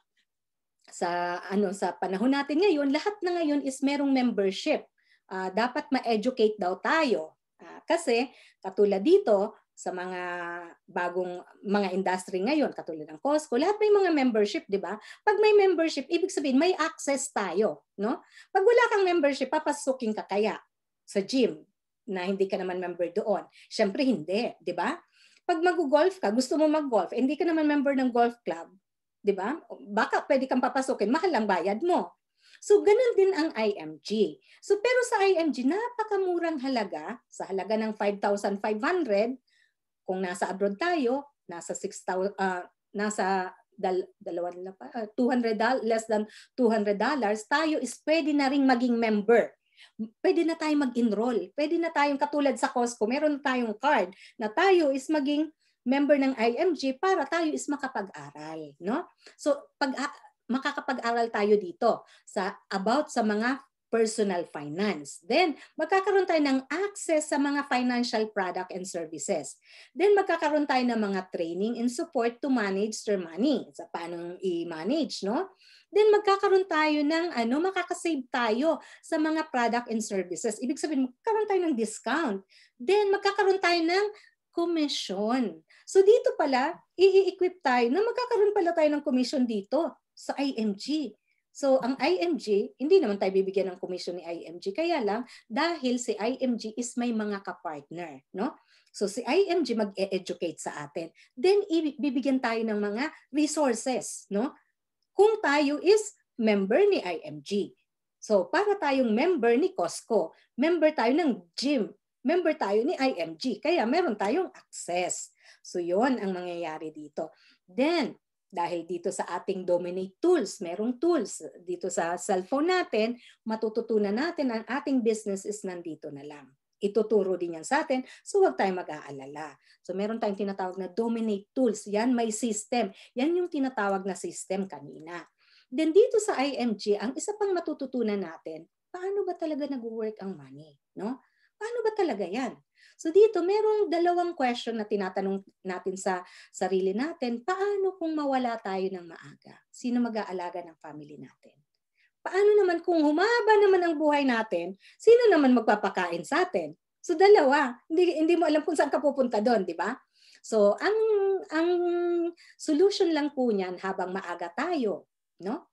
sa ano sa panahon natin ngayon, lahat na ngayon is merong membership. Uh, dapat ma-educate daw tayo. Uh, kasi katulad dito, sa mga bagong mga industry ngayon, katulad ng Costco, lahat may mga membership, di ba? Pag may membership, ibig sabihin may access tayo, no? Pag wala kang membership, papasukin ka kaya sa gym na hindi ka naman member doon. Siyempre hindi, di ba? Pag mag-golf ka, gusto mo mag-golf, eh, hindi ka naman member ng golf club, di ba? Baka pwede kang papasukin, mahal ang bayad mo. So, ganun din ang IMG. So, pero sa IMG, napakamurang halaga, sa halaga ng 5,500, kung nasa abroad tayo, nasa 6,000 uh, ah, nasa dal, dalawa na pa, uh, ah, 200 less than 200 dollars, tayo is pwede na ring maging member. Pwede na tayong mag-enroll. Pwede na tayong katulad sa Costco, meron na tayong card na tayo is maging member ng IMG para tayo is makapag-aral, no? So pag makakapag-aral tayo dito sa about sa mga personal finance. Then, magkakaroon tayo ng access sa mga financial product and services. Then, magkakaroon tayo ng mga training and support to manage your money. Sa paano i-manage, no? Then, magkakaroon tayo ng, ano, makakasave tayo sa mga product and services. Ibig sabihin, magkakaroon tayo ng discount. Then, magkakaroon tayo ng commission. So, dito pala, i-equip tayo na magkakaroon pala tayo ng commission dito sa IMG. So ang IMG, hindi naman tayo bibigyan ng commission ni IMG. Kaya lang dahil si IMG is may mga kapartner, no? So si IMG mag-educate sa atin. Then bibigyan tayo ng mga resources, no? Kung tayo is member ni IMG. So para tayong member ni Costco, member tayo ng gym, member tayo ni IMG. Kaya meron tayong access. So yon ang mangyayari dito. Then dahil dito sa ating dominate tools, merong tools dito sa cellphone natin, matututunan natin ang ating business is nandito na lang. Ituturo din yan sa atin, so huwag tayong mag-aalala. So meron tayong tinatawag na dominate tools. Yan, may system. Yan yung tinatawag na system kanina. Then dito sa IMG, ang isa pang matututunan natin, paano ba talaga nag-work ang money? No? Paano ba talaga yan? So dito, merong dalawang question na tinatanong natin sa sarili natin. Paano kung mawala tayo ng maaga? Sino mag-aalaga ng family natin? Paano naman kung humaba naman ang buhay natin? Sino naman magpapakain sa atin? So dalawa, hindi, hindi mo alam kung saan ka pupunta doon, di ba? So ang ang solution lang po niyan habang maaga tayo, no?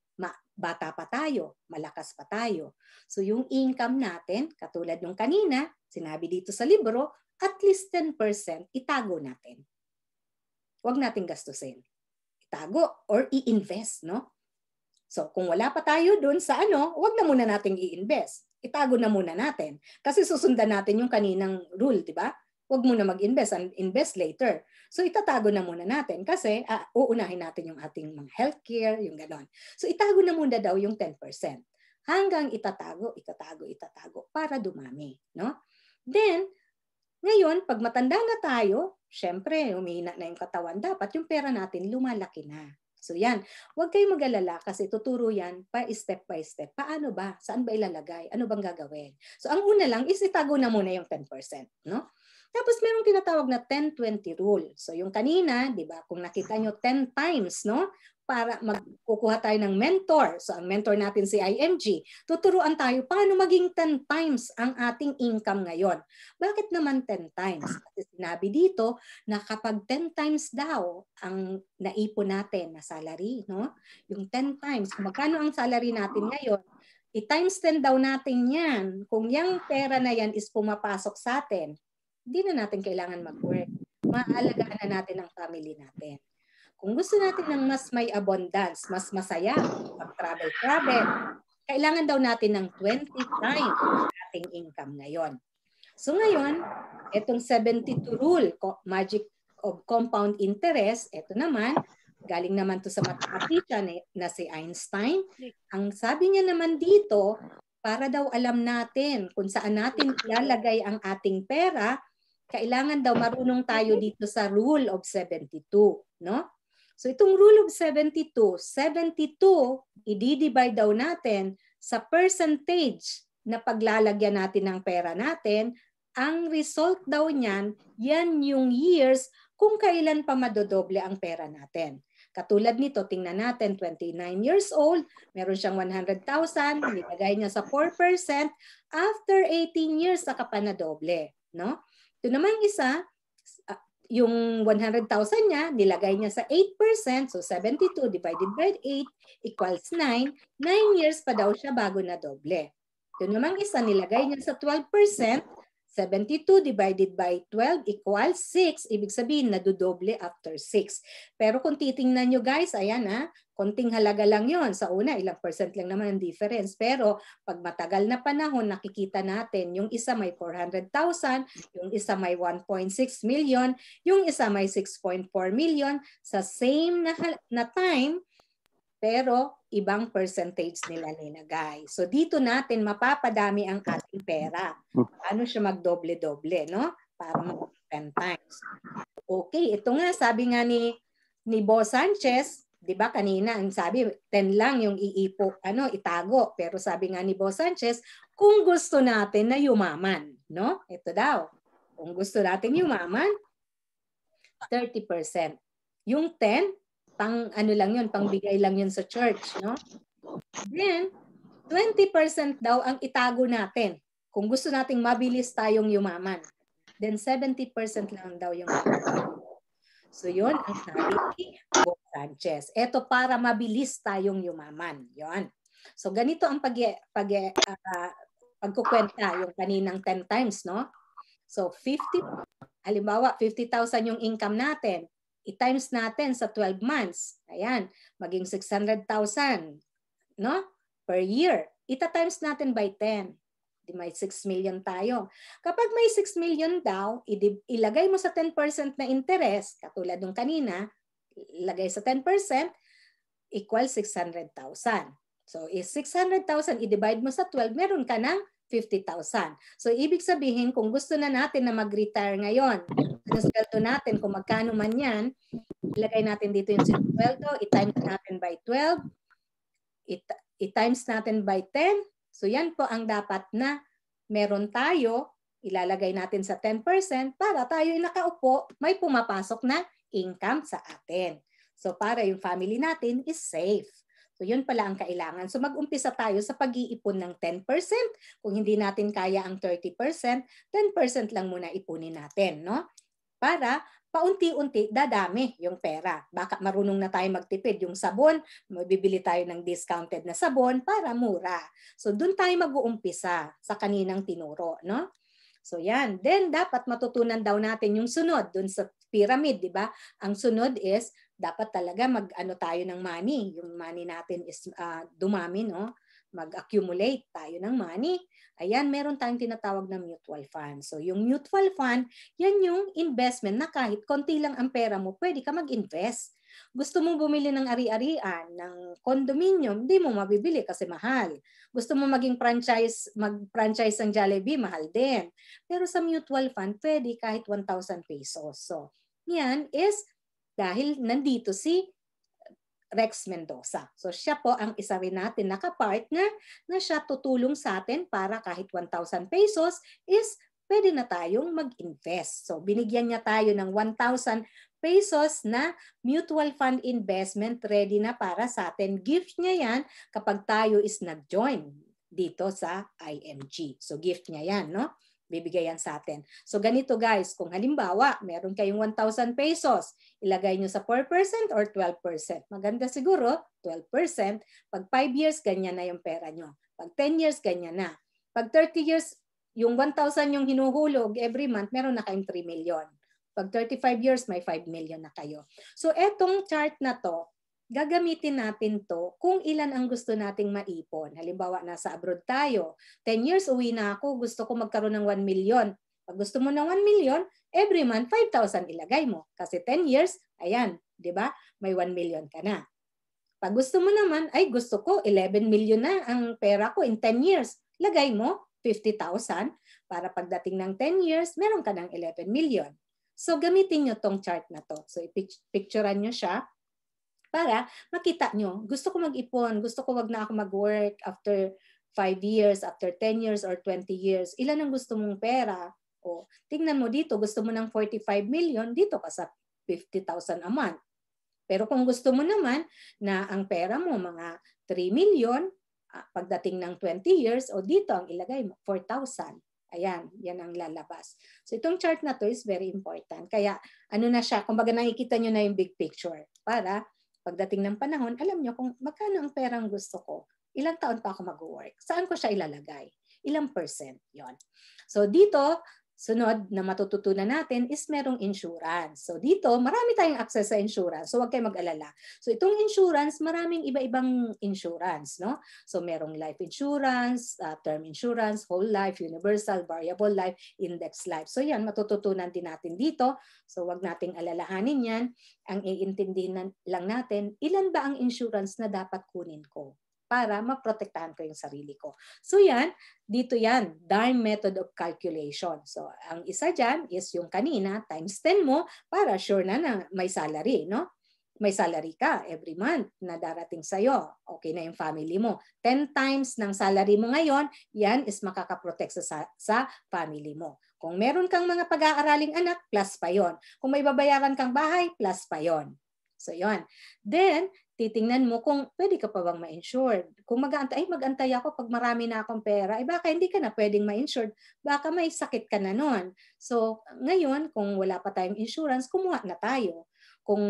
bata pa tayo, malakas pa tayo. So yung income natin, katulad nung kanina, sinabi dito sa libro, at least 10% itago natin. Huwag nating gastusin. Itago or i-invest, no? So kung wala pa tayo doon sa ano, huwag na muna nating i-invest. Itago na muna natin. Kasi susundan natin yung kaninang rule, di ba? Huwag muna mag-invest and invest later. So itatago na muna natin kasi uh, uunahin natin yung ating mga healthcare, yung ganon. So itago na muna daw yung 10% hanggang itatago, itatago, itatago para dumami, no? Then ngayon, pag matanda na tayo, syempre, humihina na yung katawan. Dapat yung pera natin lumalaki na. So yan, huwag kayong mag-alala kasi tuturo yan pa step by step. Paano ba? Saan ba ilalagay? Ano bang gagawin? So ang una lang is itago na muna yung 10%. No? Tapos merong tinatawag na 10-20 rule. So yung kanina, 'di ba, kung nakita nyo 10 times, no? para magkukuha tayo ng mentor. So ang mentor natin si IMG. Tuturuan tayo paano maging 10 times ang ating income ngayon. Bakit naman 10 times? Kasi sinabi dito na kapag 10 times daw ang naipon natin na salary, no? Yung 10 times, kung magkano ang salary natin ngayon, i-times 10 daw natin yan. Kung yung pera na yan is pumapasok sa atin, hindi na natin kailangan mag-work. Maalagaan na natin ang family natin. Kung gusto natin ng mas may abundance, mas masaya, mag-travel-travel, kailangan daw natin ng 20 times ating income ngayon. So ngayon, itong 72 rule, magic of compound interest, ito naman, galing naman to sa mathematician eh, na si Einstein. Ang sabi niya naman dito, para daw alam natin kung saan natin ilalagay ang ating pera kailangan daw marunong tayo dito sa rule of 72, no? So itong rule of 72, 72 i-divide daw natin sa percentage na paglalagyan natin ng pera natin, ang result daw niyan, yan yung years kung kailan pa madodoble ang pera natin. Katulad nito, tingnan natin, 29 years old, meron siyang 100,000, nilagay niya sa 4%, after 18 years, saka pa na doble. No? Ito naman yung isa, ah, yung 100,000 niya, nilagay niya sa 8%, so 72 divided by 8 equals 9. 9 years pa daw siya bago na doble. Ito naman isa, nilagay niya sa 12%, 72 divided by 12 equals 6. Ibig sabihin, nadudoble after 6. Pero kung titingnan nyo guys, ayan ha, ah, konting halaga lang yon Sa una, ilang percent lang naman ang difference. Pero pag matagal na panahon, nakikita natin yung isa may 400,000, yung isa may 1.6 million, yung isa may 6.4 million sa same na, na time, pero ibang percentage nila nilagay. So dito natin mapapadami ang ating pera. Ano siya magdoble-doble, no? Para mag 10 times. Okay, ito nga sabi nga ni ni Bo Sanchez, 'di ba kanina ang sabi 10 lang yung iipo ano itago pero sabi nga ni Bo Sanchez kung gusto natin na yumaman no ito daw kung gusto natin yumaman 30% yung 10 pang ano lang yun pangbigay lang yun sa church no then 20% daw ang itago natin kung gusto nating mabilis tayong yumaman then 70% lang daw yung So yon ang sabi ni Bo Sanchez. Ito para mabilis tayong yumaman. Yon. So ganito ang pag, pag uh, pagkukwenta yung kaninang 10 times, no? So 50, halimbawa 50,000 yung income natin, i-times natin sa 12 months. Ayan, maging 600,000, no? Per year. Ita-times natin by 10. Di may 6 million tayo. Kapag may 6 million daw, ilagay mo sa 10% na interest, katulad nung kanina, ilagay sa 10%, equal 600,000. So, is 600,000 i-divide mo sa 12, meron ka ng 50,000. So, ibig sabihin, kung gusto na natin na mag-retire ngayon, ano sweldo natin, kung magkano man yan, ilagay natin dito yung sweldo, i-times natin by 12, it, i-times natin by 10, So yan po ang dapat na meron tayo, ilalagay natin sa 10% para tayo ay nakaupo, may pumapasok na income sa atin. So para yung family natin is safe. So yun pala ang kailangan. So mag-umpisa tayo sa pag-iipon ng 10%. Kung hindi natin kaya ang 30%, 10% lang muna ipunin natin, no? Para paunti-unti dadami yung pera. Baka marunong na tayo magtipid yung sabon, mabibili tayo ng discounted na sabon para mura. So doon tayo mag-uumpisa sa kaninang tinuro, no? So yan. Then dapat matutunan daw natin yung sunod doon sa pyramid, di ba? Ang sunod is dapat talaga mag-ano tayo ng money. Yung money natin is uh, dumami, no? mag-accumulate tayo ng money, ayan, meron tayong tinatawag na mutual fund. So yung mutual fund, yan yung investment na kahit konti lang ang pera mo, pwede ka mag-invest. Gusto mong bumili ng ari-arian, ng condominium, hindi mo mabibili kasi mahal. Gusto mo maging franchise, mag-franchise ng Jollibee, mahal din. Pero sa mutual fund, pwede kahit 1,000 pesos. So, yan is dahil nandito si Rex Mendoza. So siya po ang isa rin natin nakapartner na siya tutulong sa atin para kahit 1,000 pesos is pwede na tayong mag-invest. So binigyan niya tayo ng 1,000 pesos na mutual fund investment ready na para sa atin. Gift niya yan kapag tayo is nag-join dito sa IMG. So gift niya yan, no? bibigay yan sa atin. So ganito guys, kung halimbawa, meron kayong 1,000 pesos, ilagay nyo sa 4% or 12%. Maganda siguro, 12%. Pag 5 years, ganyan na yung pera nyo. Pag 10 years, ganyan na. Pag 30 years, yung 1,000 yung hinuhulog every month, meron na kayong 3 million. Pag 35 years, may 5 million na kayo. So etong chart na to, gagamitin natin to kung ilan ang gusto nating maipon. Halimbawa, nasa abroad tayo. 10 years uwi na ako, gusto ko magkaroon ng 1 million. Pag gusto mo ng 1 million, every month 5,000 ilagay mo. Kasi 10 years, ayan, 'di ba? May 1 million ka na. Pag gusto mo naman, ay gusto ko 11 million na ang pera ko in 10 years. Lagay mo 50,000 para pagdating ng 10 years, meron ka ng 11 million. So gamitin nyo tong chart na to. So ipicturean nyo siya para makita nyo, gusto ko mag-ipon, gusto ko wag na ako mag-work after 5 years, after 10 years, or 20 years. Ilan ang gusto mong pera? O, tingnan mo dito, gusto mo ng 45 million, dito ka sa 50,000 a month. Pero kung gusto mo naman na ang pera mo mga 3 million, ah, pagdating ng 20 years, o dito ang ilagay mo, 4,000. Ayan, yan ang lalabas. So itong chart na to is very important. Kaya ano na siya, kumbaga nakikita nyo na yung big picture para Pagdating ng panahon, alam nyo kung magkano ang perang gusto ko, ilang taon pa ako mag-work, saan ko siya ilalagay, ilang percent yon. So dito, Sunod na matututunan natin is merong insurance. So dito, marami tayong access sa insurance. So huwag kayong mag-alala. So itong insurance, maraming iba-ibang insurance, no? So merong life insurance, uh, term insurance, whole life, universal, variable life, index life. So yan, matututunan din natin dito. So huwag nating alalahanin yan. Ang iintindihin lang natin, ilan ba ang insurance na dapat kunin ko? para maprotektahan ko yung sarili ko. So yan, dito yan, dime method of calculation. So ang isa dyan is yung kanina, times 10 mo para sure na na may salary, no? May salary ka every month na darating sa'yo. Okay na yung family mo. 10 times ng salary mo ngayon, yan is makakaprotect sa, sa family mo. Kung meron kang mga pag-aaraling anak, plus pa yon. Kung may babayaran kang bahay, plus pa yon. So, yon Then, titingnan mo kung pwede ka pa bang ma-insured. Kung mag antay ay mag-antay ako pag marami na akong pera, ay eh, baka hindi ka na pwedeng ma-insured, baka may sakit ka na nun. So, ngayon, kung wala pa tayong insurance, kumuha na tayo. Kung,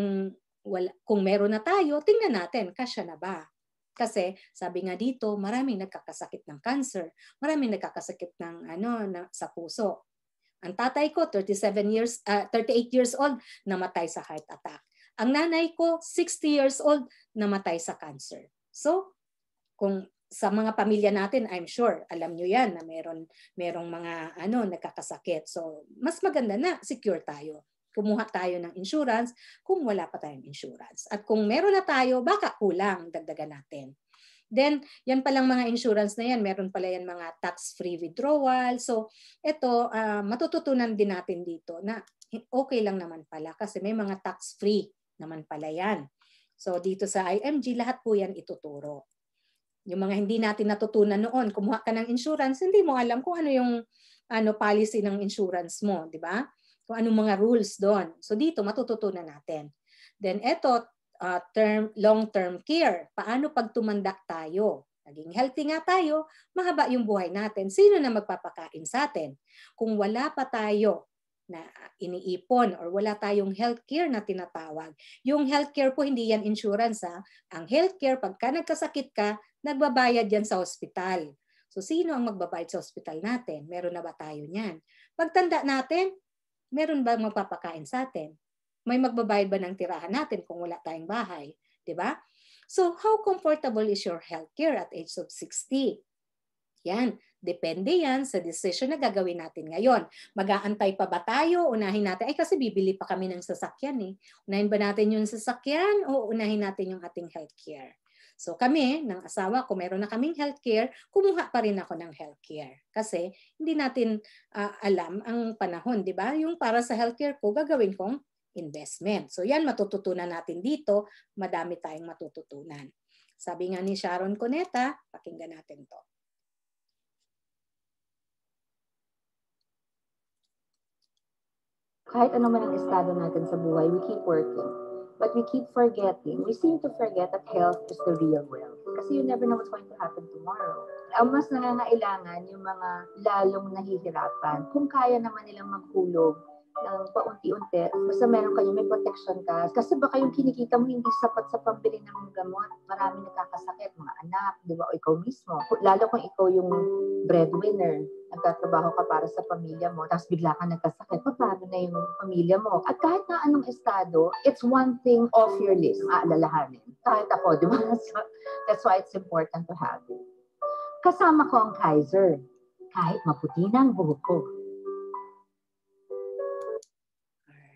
wala, kung meron na tayo, tingnan natin, kasya na ba? Kasi sabi nga dito, maraming nagkakasakit ng cancer, maraming nagkakasakit ng ano na, sa puso. Ang tatay ko, 37 years, uh, ah, 38 years old, namatay sa heart attack. Ang nanay ko, 60 years old, namatay sa cancer. So, kung sa mga pamilya natin, I'm sure, alam nyo yan na meron, merong mga ano, nagkakasakit. So, mas maganda na secure tayo. Kumuha tayo ng insurance kung wala pa tayong insurance. At kung meron na tayo, baka kulang, dagdagan natin. Then, yan palang mga insurance na yan, meron pala yan mga tax-free withdrawal. So, ito, uh, ah, matututunan din natin dito na eh, okay lang naman pala kasi may mga tax-free naman pala yan. So dito sa IMG, lahat po yan ituturo. Yung mga hindi natin natutunan noon, kumuha ka ng insurance, hindi mo alam kung ano yung ano policy ng insurance mo, di ba? Kung anong mga rules doon. So dito matututunan natin. Then eto uh, term long-term care. Paano pag tumanda tayo? Naging healthy nga tayo, mahaba yung buhay natin. Sino na magpapakain sa atin? Kung wala pa tayo na iniipon or wala tayong healthcare na tinatawag. Yung healthcare po, hindi yan insurance. Ha? Ang healthcare, pagka nagkasakit ka, nagbabayad yan sa ospital. So sino ang magbabayad sa ospital natin? Meron na ba tayo niyan? Pagtanda natin, meron ba magpapakain sa atin? May magbabayad ba ng tirahan natin kung wala tayong bahay? 'di ba? So how comfortable is your healthcare at age of 60? Yan. Depende yan sa decision na gagawin natin ngayon. Mag-aantay pa ba tayo? Unahin natin. Ay kasi bibili pa kami ng sasakyan eh. Unahin ba natin yung sasakyan o unahin natin yung ating healthcare? So kami, ng asawa, kung meron na kaming healthcare, kumuha pa rin ako ng healthcare. Kasi hindi natin uh, alam ang panahon, di ba? Yung para sa healthcare ko, gagawin kong investment. So yan, matututunan natin dito. Madami tayong matututunan. Sabi nga ni Sharon Cuneta, pakinggan natin to. kahit ano man ang estado natin sa buhay, we keep working. But we keep forgetting. We seem to forget that health is the real wealth. Kasi you never know what's going to happen tomorrow. Ang mas nangangailangan yung mga lalong nahihirapan. Kung kaya naman nilang maghulog ng paunti-unti, basta meron kayo, may protection ka. Kasi baka yung kinikita mo hindi sapat sa pambili ng gamot. Marami nakakasakit, mga anak, di ba? O ikaw mismo. Lalo kung ikaw yung breadwinner nagtatrabaho ka para sa pamilya mo, tapos bigla ka nagkasakit, paano na yung pamilya mo? At kahit na anong estado, it's one thing off your list, aalalahanin. Kahit ako, di ba? So, that's why it's important to have it. Kasama ko ang Kaiser. Kahit maputi na ang buhok ko,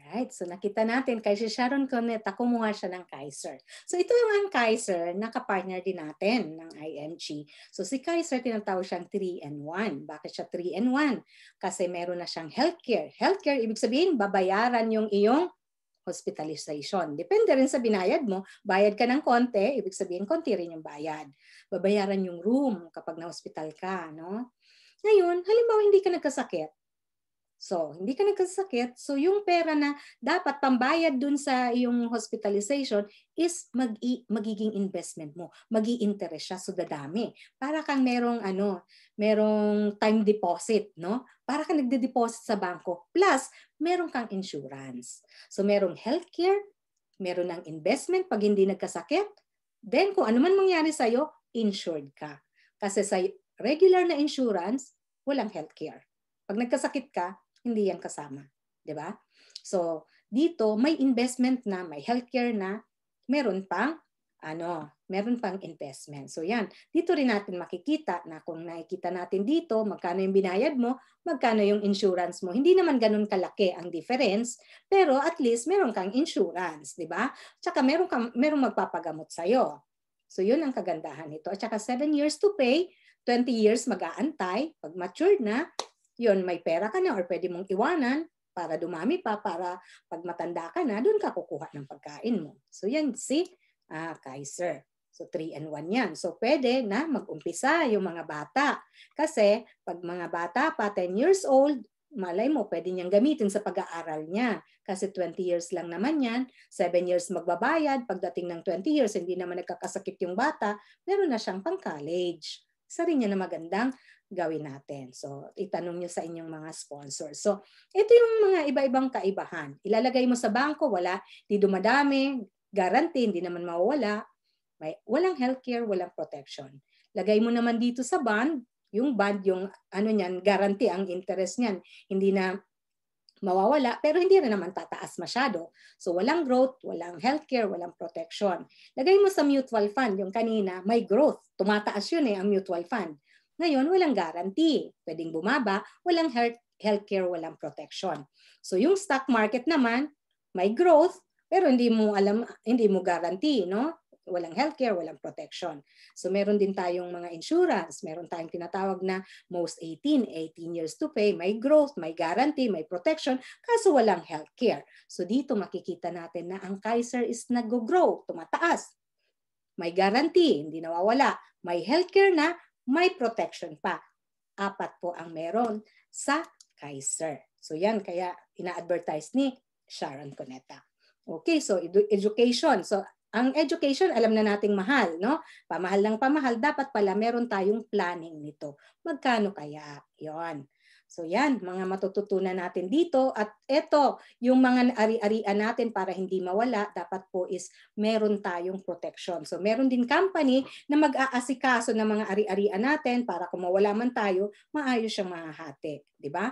Alright, so nakita natin kay si Sharon Cuneta, kumuha siya ng Kaiser. So ito yung ang Kaiser na kapartner din natin ng IMG. So si Kaiser tinatawag siyang 3 and 1. Bakit siya 3 and 1? Kasi meron na siyang healthcare. Healthcare, ibig sabihin, babayaran yung iyong hospitalization. Depende rin sa binayad mo. Bayad ka ng konti, ibig sabihin konti rin yung bayad. Babayaran yung room kapag na-hospital ka. No? Ngayon, halimbawa hindi ka nagkasakit, So, hindi ka nagkasakit. So, yung pera na dapat pambayad dun sa yung hospitalization is mag magiging investment mo. magi interest siya. So, dadami. Para kang merong, ano, merong time deposit, no? Para kang nagde-deposit sa banko. Plus, meron kang insurance. So, merong healthcare, meron ng investment pag hindi nagkasakit. Then, kung ano man mangyari sa'yo, insured ka. Kasi sa regular na insurance, walang healthcare. Pag nagkasakit ka, hindi yan kasama. Di ba? So, dito, may investment na, may healthcare na, meron pang ano, meron pang investment. So yan, dito rin natin makikita na kung nakikita natin dito, magkano yung binayad mo, magkano yung insurance mo. Hindi naman ganun kalaki ang difference, pero at least meron kang insurance, di ba? Tsaka meron, kang, meron magpapagamot sa'yo. So yun ang kagandahan nito. At saka 7 years to pay, 20 years mag-aantay, pag matured na, yun, may pera ka na or pwede mong iwanan para dumami pa, para pag matanda ka na, doon ka kukuha ng pagkain mo. So yan si uh, Kaiser. So 3 and 1 yan. So pwede na mag-umpisa yung mga bata. Kasi pag mga bata pa 10 years old, malay mo, pwede niyang gamitin sa pag-aaral niya. Kasi 20 years lang naman yan, 7 years magbabayad, pagdating ng 20 years, hindi naman nagkakasakit yung bata, meron na siyang pang-college. Isa rin yan na magandang gawin natin. So, itanong nyo sa inyong mga sponsor. So, ito yung mga iba-ibang kaibahan. Ilalagay mo sa bangko, wala. Di dumadami, guarantee, hindi naman mawawala. May, walang healthcare, walang protection. Lagay mo naman dito sa bond, yung bond, yung ano niyan, guarantee ang interest niyan. Hindi na mawawala, pero hindi rin naman tataas masyado. So walang growth, walang healthcare, walang protection. Lagay mo sa mutual fund, yung kanina, may growth. Tumataas yun eh, ang mutual fund. Ngayon, walang guarantee. Pwedeng bumaba, walang health, healthcare, walang protection. So yung stock market naman, may growth, pero hindi mo alam, hindi mo guarantee, no? walang healthcare, walang protection. So meron din tayong mga insurance, meron tayong tinatawag na most 18, 18 years to pay, may growth, may guarantee, may protection, kaso walang healthcare. So dito makikita natin na ang Kaiser is nag-grow, tumataas. May guarantee, hindi nawawala. May healthcare na, may protection pa. Apat po ang meron sa Kaiser. So yan kaya ina-advertise ni Sharon Coneta. Okay, so edu education. So ang education, alam na nating mahal, no? Pamahal ng pamahal, dapat pala meron tayong planning nito. Magkano kaya? yon So yan, mga matututunan natin dito. At ito, yung mga ari-arian natin para hindi mawala, dapat po is meron tayong protection. So meron din company na mag-aasikaso ng mga ari-arian natin para kung mawala man tayo, maayos siyang mahahati. ba? Diba?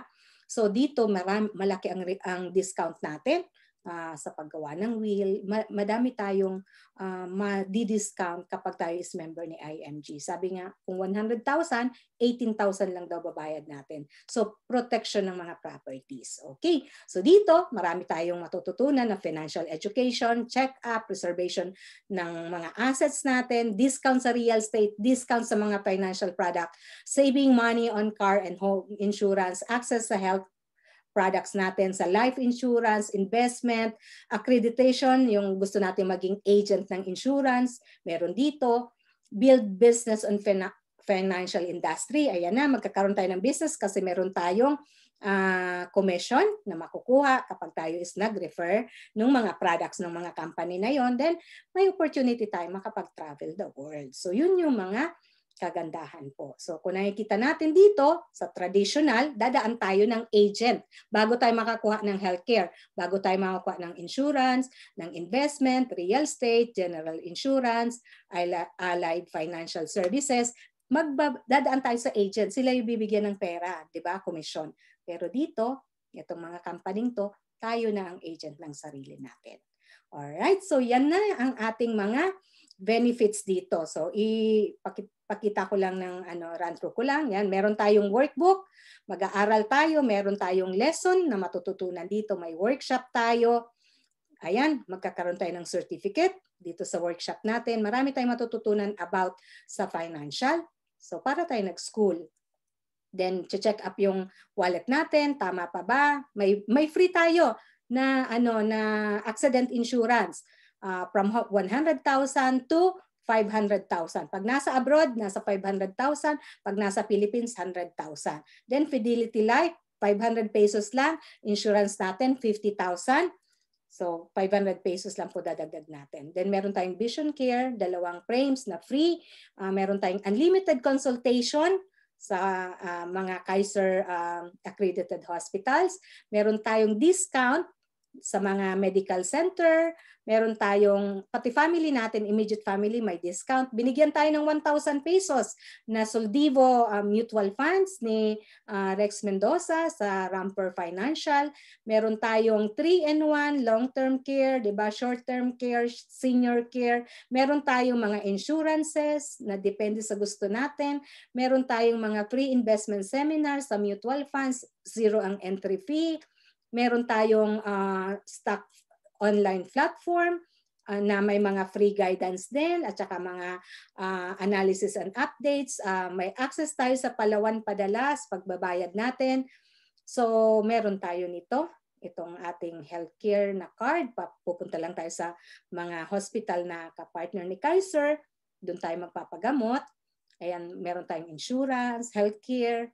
So dito, maram, malaki ang, ang discount natin. Ah, sa paggawa ng will. Ma- madami tayong uh, ah, ma-discount kapag tayo is member ni IMG. Sabi nga, kung 100,000, 18,000 lang daw babayad natin. So, protection ng mga properties. Okay? So, dito, marami tayong matututunan na financial education, check-up, preservation ng mga assets natin, discount sa real estate, discount sa mga financial product, saving money on car and home insurance, access sa health products natin sa life insurance, investment, accreditation, yung gusto natin maging agent ng insurance, meron dito, build business on fin- financial industry. Ayan na, magkakaroon tayo ng business kasi meron tayong uh, commission na makukuha kapag tayo is nag-refer ng mga products ng mga company na yon. Then, may opportunity tayo makapag-travel the world. So, yun yung mga kagandahan po. So kung nakikita natin dito sa traditional, dadaan tayo ng agent bago tayo makakuha ng healthcare, bago tayo makakuha ng insurance, ng investment, real estate, general insurance, allied financial services, magdadaan tayo sa agent, sila yung bibigyan ng pera, 'di ba? Commission. Pero dito, itong mga company to, tayo na ang agent ng sarili natin. All right, so yan na ang ating mga benefits dito. So ipakita ko lang ng ano, run through ko lang. Yan. Meron tayong workbook, mag-aaral tayo, meron tayong lesson na matututunan dito, may workshop tayo. Ayan, magkakaroon tayo ng certificate dito sa workshop natin. Marami tayong matututunan about sa financial. So para tayo nag-school, Then check up yung wallet natin, tama pa ba? May may free tayo na ano na accident insurance uh, from 100,000 to 500,000. Pag nasa abroad, nasa 500,000. Pag nasa Philippines, 100,000. Then Fidelity Life, 500 pesos lang. Insurance natin, 50,000. So, 500 pesos lang po dadagdag natin. Then, meron tayong vision care, dalawang frames na free. Uh, meron tayong unlimited consultation sa uh, mga Kaiser uh, accredited hospitals. Meron tayong discount sa mga medical center, meron tayong pati family natin, immediate family may discount. Binigyan tayo ng 1,000 pesos na Soldivo uh, Mutual Funds ni uh, Rex Mendoza sa Ramper Financial. Meron tayong 3-in-1 long-term care, 'di ba? Short-term care, senior care. Meron tayong mga insurances na depende sa gusto natin. Meron tayong mga free investment seminars sa mutual funds, zero ang entry fee meron tayong uh, stock online platform uh, na may mga free guidance din at saka mga uh, analysis and updates. Uh, may access tayo sa Palawan Padalas, pagbabayad natin. So meron tayo nito itong ating healthcare na card. Pupunta lang tayo sa mga hospital na kapartner ni Kaiser. Doon tayo magpapagamot. Ayan, meron tayong insurance, healthcare,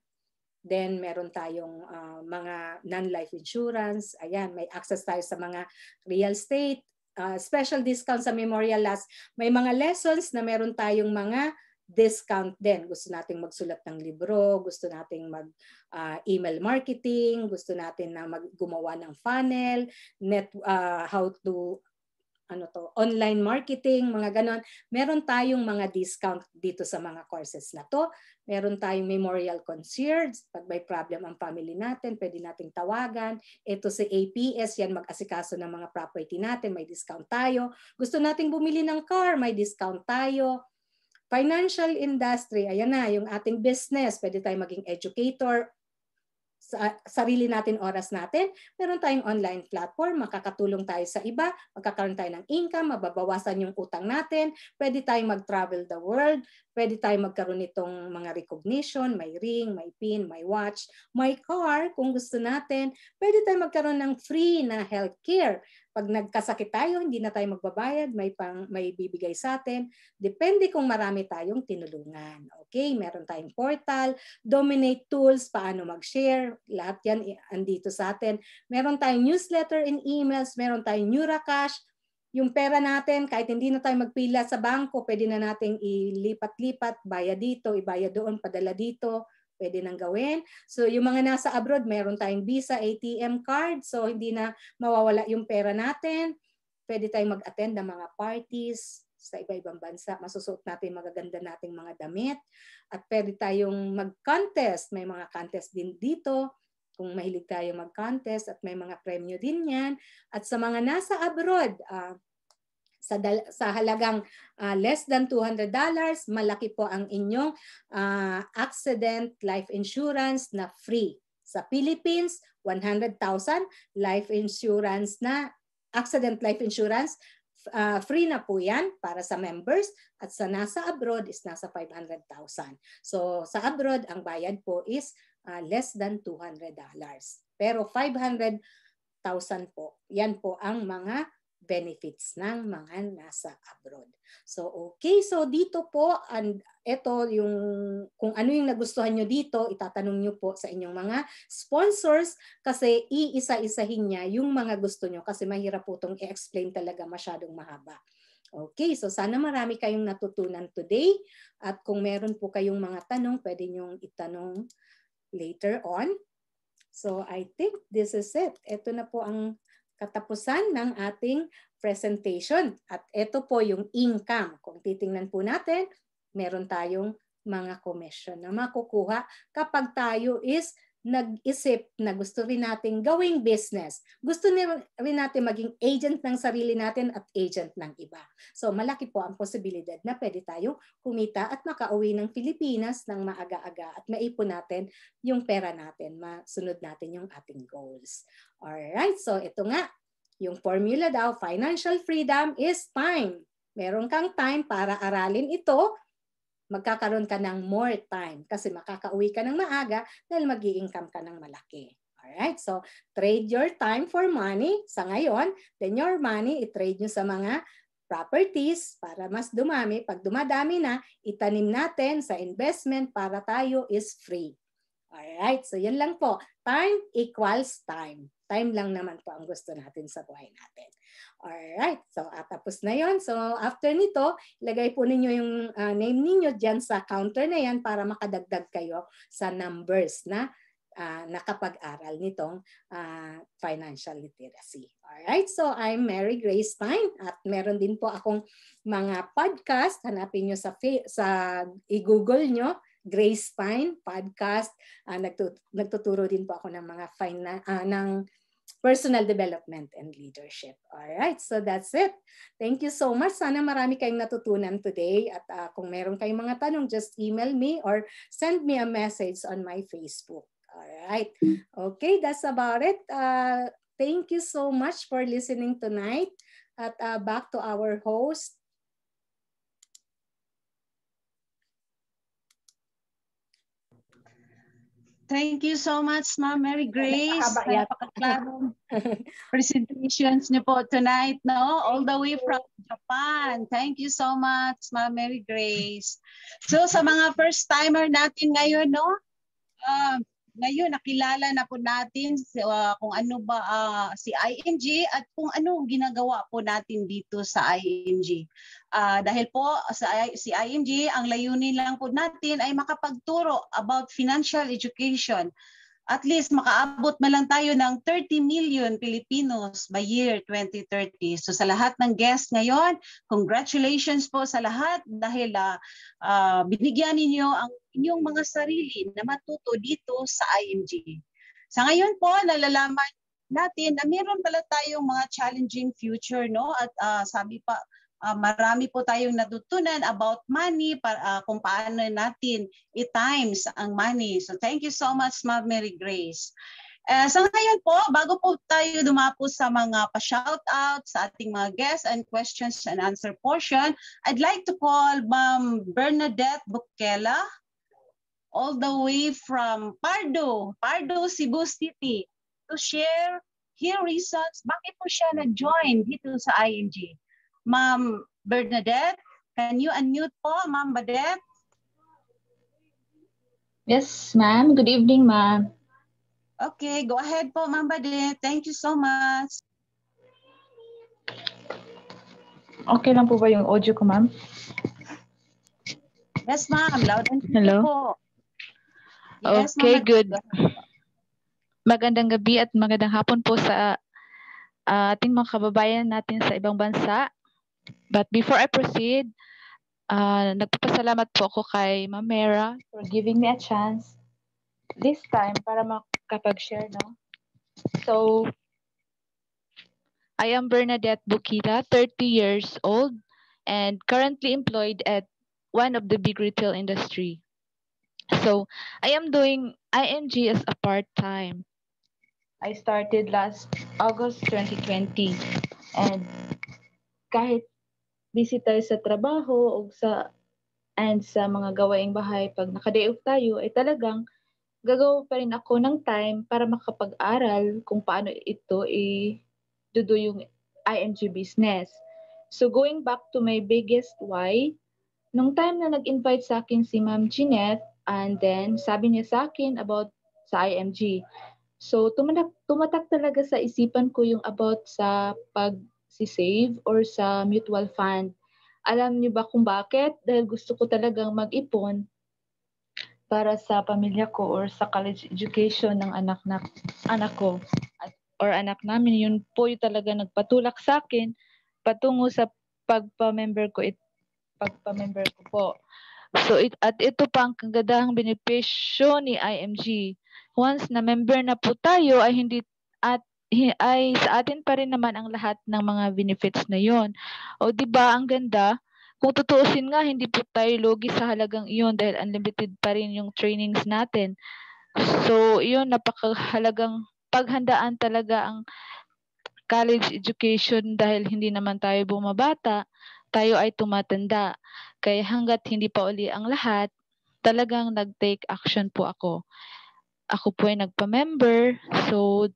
Then meron tayong uh, mga non-life insurance. Ayan, may access tayo sa mga real estate, uh, special discount sa Memorial Last. May mga lessons na meron tayong mga discount din. Gusto nating magsulat ng libro, gusto nating mag uh, email marketing, gusto natin na mag gumawa ng funnel, net uh, how to ano to, online marketing, mga ganon. Meron tayong mga discount dito sa mga courses na to. Meron tayong memorial concierge. Pag may problem ang family natin, pwede nating tawagan. Ito sa si APS, yan mag-asikaso ng mga property natin, may discount tayo. Gusto nating bumili ng car, may discount tayo. Financial industry, ayan na, yung ating business. Pwede tayong maging educator, sa sarili natin oras natin. Meron tayong online platform, makakatulong tayo sa iba, magkakaroon tayo ng income, mababawasan yung utang natin, pwede tayong mag-travel the world, pwede tayong magkaroon nitong mga recognition, may ring, may pin, may watch, may car kung gusto natin, pwede tayong magkaroon ng free na healthcare pag nagkasakit tayo, hindi na tayo magbabayad, may, pang, may bibigay sa atin. Depende kung marami tayong tinulungan. Okay, meron tayong portal, dominate tools, paano mag-share. Lahat yan andito sa atin. Meron tayong newsletter and emails, meron tayong Cash, yung pera natin, kahit hindi na tayo magpila sa bangko, pwede na nating ilipat-lipat, baya dito, ibaya doon, padala dito pwede nang gawin. So yung mga nasa abroad, meron tayong visa, ATM card, so hindi na mawawala yung pera natin. Pwede tayong mag-attend ng mga parties, sa iba-ibang bansa. Masusuot natin magaganda nating mga damit. At pwede tayong mag-contest. May mga contest din dito kung mahilig tayo mag-contest at may mga premyo din yan. At sa mga nasa abroad, uh, sa, sa halagang uh, less than $200, dollars malaki po ang inyong uh, accident life insurance na free. Sa Philippines, 100,000 life insurance na accident life insurance uh, free na po yan para sa members at sa nasa abroad is nasa 500,000. So sa abroad ang bayad po is uh, less than $200. dollars Pero 500,000 po. Yan po ang mga benefits ng mga nasa abroad. So okay, so dito po and ito yung kung ano yung nagustuhan nyo dito, itatanong nyo po sa inyong mga sponsors kasi iisa-isahin niya yung mga gusto nyo kasi mahirap po itong i-explain talaga masyadong mahaba. Okay, so sana marami kayong natutunan today at kung meron po kayong mga tanong, pwede nyong itanong later on. So I think this is it. Ito na po ang katapusan ng ating presentation. At ito po yung income. Kung titingnan po natin, meron tayong mga commission na makukuha kapag tayo is nag-isip na gusto rin natin gawing business. Gusto rin natin maging agent ng sarili natin at agent ng iba. So malaki po ang posibilidad na pwede tayong kumita at makauwi ng Pilipinas ng maaga-aga at maipon natin yung pera natin, masunod natin yung ating goals. Alright, so ito nga, yung formula daw, financial freedom is time. Meron kang time para aralin ito magkakaroon ka ng more time kasi makakauwi ka ng maaga dahil mag-i-income ka ng malaki. Alright, so trade your time for money sa ngayon, then your money i-trade nyo sa mga properties para mas dumami. Pag dumadami na, itanim natin sa investment para tayo is free. Alright, so yan lang po. Time equals time. Time lang naman po ang gusto natin sa buhay natin. Alright, so at ah, tapos na yon. So after nito, ilagay po ninyo yung uh, name ninyo dyan sa counter na yan para makadagdag kayo sa numbers na uh, nakapag-aral nitong uh, financial literacy. Alright, so I'm Mary Grace Pine at meron din po akong mga podcast. Hanapin nyo sa, sa i-google nyo, Grace Pine podcast. Uh, nagtuturo din po ako ng mga fina- uh, ng personal development and leadership. All right, so that's it. Thank you so much. Sana marami kayong natutunan today at uh, kung meron kayong mga tanong, just email me or send me a message on my Facebook. All right. Okay, that's about it. Uh, thank you so much for listening tonight. At uh, back to our host, Thank you so much, Ma'am Mary Grace. Yeah. Napakaklarong presentations niyo po tonight, no? All the way from Japan. Thank you so much, Ma'am Mary Grace. So, sa mga first-timer natin ngayon, no? Um, ngayon, nakilala na po natin uh, kung ano ba uh, si IMG at kung ano ang ginagawa po natin dito sa IMG. Uh, ah, dahil po sa si IMG, ang layunin lang po natin ay makapagturo about financial education at least makaabot man lang tayo ng 30 million Pilipinos by year 2030. So sa lahat ng guests ngayon, congratulations po sa lahat dahil uh, uh, binigyan ninyo ang inyong mga sarili na matuto dito sa IMG. Sa ngayon po, nalalaman natin na meron pala tayong mga challenging future, no? At uh, sabi pa, uh, marami po tayong natutunan about money, para, uh, kung paano natin i-times ang money. So thank you so much, Ma'am Mary Grace. Uh, sa ngayon po, bago po tayo dumapo sa mga pa-shoutout sa ating mga guests and questions and answer portion, I'd like to call Ma'am Bernadette Bukela all the way from Pardo, Pardo, Cebu City, to share her reasons bakit po siya nag-join dito sa ING. Ma'am Bernadette, can you unmute po, Ma'am Badette? Yes, ma'am. Good evening, ma'am. Okay, go ahead po, Ma'am Badette. Thank you so much. Okay lang po ba yung audio ko, ma'am? Yes, ma'am. Loud and clear Hello? po. Yes, okay, good. Magandang gabi at magandang hapon po sa uh, ating mga kababayan natin sa ibang bansa. But before I proceed, uh, nagpapasalamat po ako kay Mamera for giving me a chance this time para makapag-share, no? So, I am Bernadette Bukita, 30 years old, and currently employed at one of the big retail industry. So I am doing IMG as a part-time. I started last August 2020 and kahit busy tayo sa trabaho o sa and sa mga gawaing bahay pag naka off tayo ay talagang gagawa pa rin ako ng time para makapag-aral kung paano ito i-do yung IMG business. So going back to my biggest why, nung time na nag-invite sa akin si Ma'am Jeanette And then, sabi niya sa akin about sa IMG. So, tumatak, tumatak talaga sa isipan ko yung about sa pag si save or sa mutual fund. Alam niyo ba kung bakit? Dahil gusto ko talagang mag-ipon para sa pamilya ko or sa college education ng anak na anak ko at, or anak namin yun po yung talaga nagpatulak sa akin patungo sa pagpa-member ko it pagpa-member ko po So it, at ito pa ang kagandahang benepisyo ni IMG. Once na member na po tayo ay hindi at ay sa atin pa rin naman ang lahat ng mga benefits na yon. O di ba ang ganda? Kung tutuusin nga, hindi po tayo logi sa halagang iyon dahil unlimited pa rin yung trainings natin. So, yun, napakahalagang paghandaan talaga ang college education dahil hindi naman tayo bumabata tayo ay tumatanda. Kaya hanggat hindi pa uli ang lahat, talagang nag-take action po ako. Ako po ay nagpa-member. So,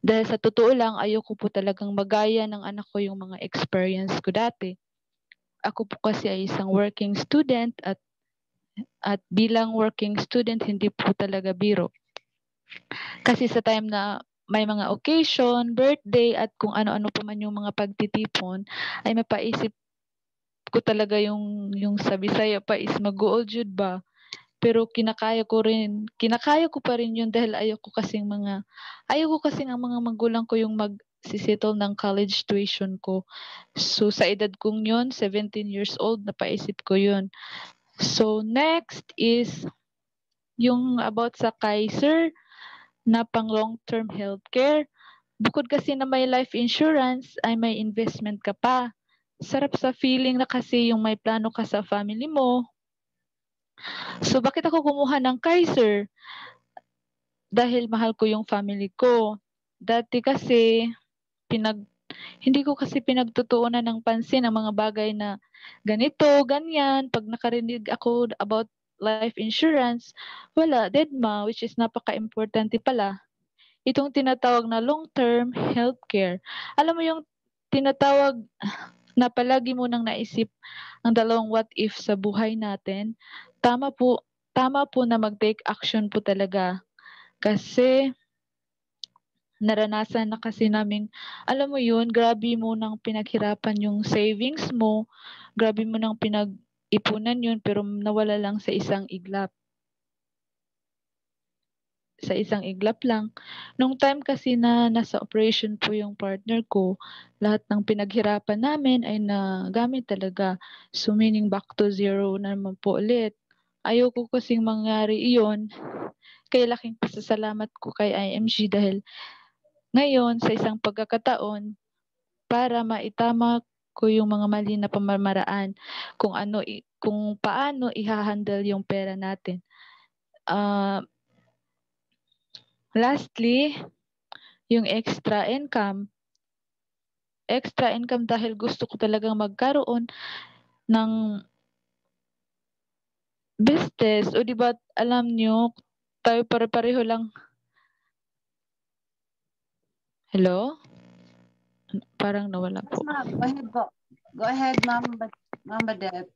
dahil sa totoo lang, ayoko po talagang magaya ng anak ko yung mga experience ko dati. Ako po kasi ay isang working student at at bilang working student, hindi po talaga biro. Kasi sa time na may mga occasion, birthday, at kung ano-ano pa man yung mga pagtitipon, ay mapaisip ko talaga yung yung sabi sa'yo pa is mag-old jud ba. Pero kinakaya ko rin, kinakaya ko pa rin yun dahil ayoko ko kasing mga, ayoko ko kasing ang mga magulang ko yung mag sisettle ng college tuition ko. So, sa edad kong yun, 17 years old, napaisip ko yun. So, next is yung about sa Kaiser na pang long-term healthcare. Bukod kasi na may life insurance, ay may investment ka pa sarap sa feeling na kasi yung may plano ka sa family mo. So bakit ako kumuha ng Kaiser? Dahil mahal ko yung family ko. Dati kasi pinag hindi ko kasi pinagtutuunan ng pansin ang mga bagay na ganito, ganyan. Pag nakarinig ako about life insurance, wala, DEDMA, which is napaka-importante pala. Itong tinatawag na long-term healthcare. Alam mo yung tinatawag na palagi mo nang naisip ang dalawang what if sa buhay natin, tama po, tama po na mag-take action po talaga. Kasi naranasan na kasi namin, alam mo yun, grabe mo nang pinaghirapan yung savings mo, grabe mo nang pinag-ipunan yun, pero nawala lang sa isang iglap sa isang iglap lang. Nung time kasi na nasa operation po yung partner ko, lahat ng pinaghirapan namin ay nagamit talaga. So meaning back to zero naman po ulit. Ayoko kasing mangyari iyon. Kaya laking pasasalamat ko kay IMG dahil ngayon sa isang pagkakataon para maitama ko yung mga mali na pamamaraan kung ano kung paano ihahandle yung pera natin. Uh, Lastly, yung extra income. Extra income dahil gusto ko talagang magkaroon ng business. O di ba alam nyo, tayo pare-pareho lang. Hello? Parang nawala po. Yes, ma'am. Go ahead ma'am. Go ahead, Ma'am, Ma'am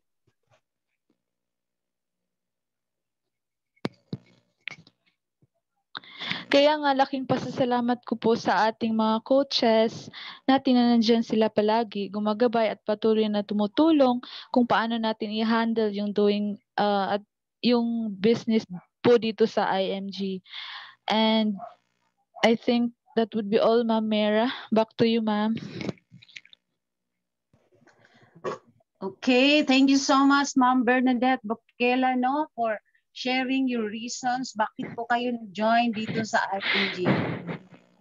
Kaya nga laking pasasalamat ko po sa ating mga coaches natin na nandiyan sila palagi, gumagabay at patuloy na tumutulong kung paano natin i-handle yung doing uh, at yung business po dito sa IMG. And I think that would be all, Ma'am Mera. Back to you, Ma'am. Okay, thank you so much, Ma'am Bernadette Bukela, no, for sharing your reasons bakit po kayo join dito sa RPG.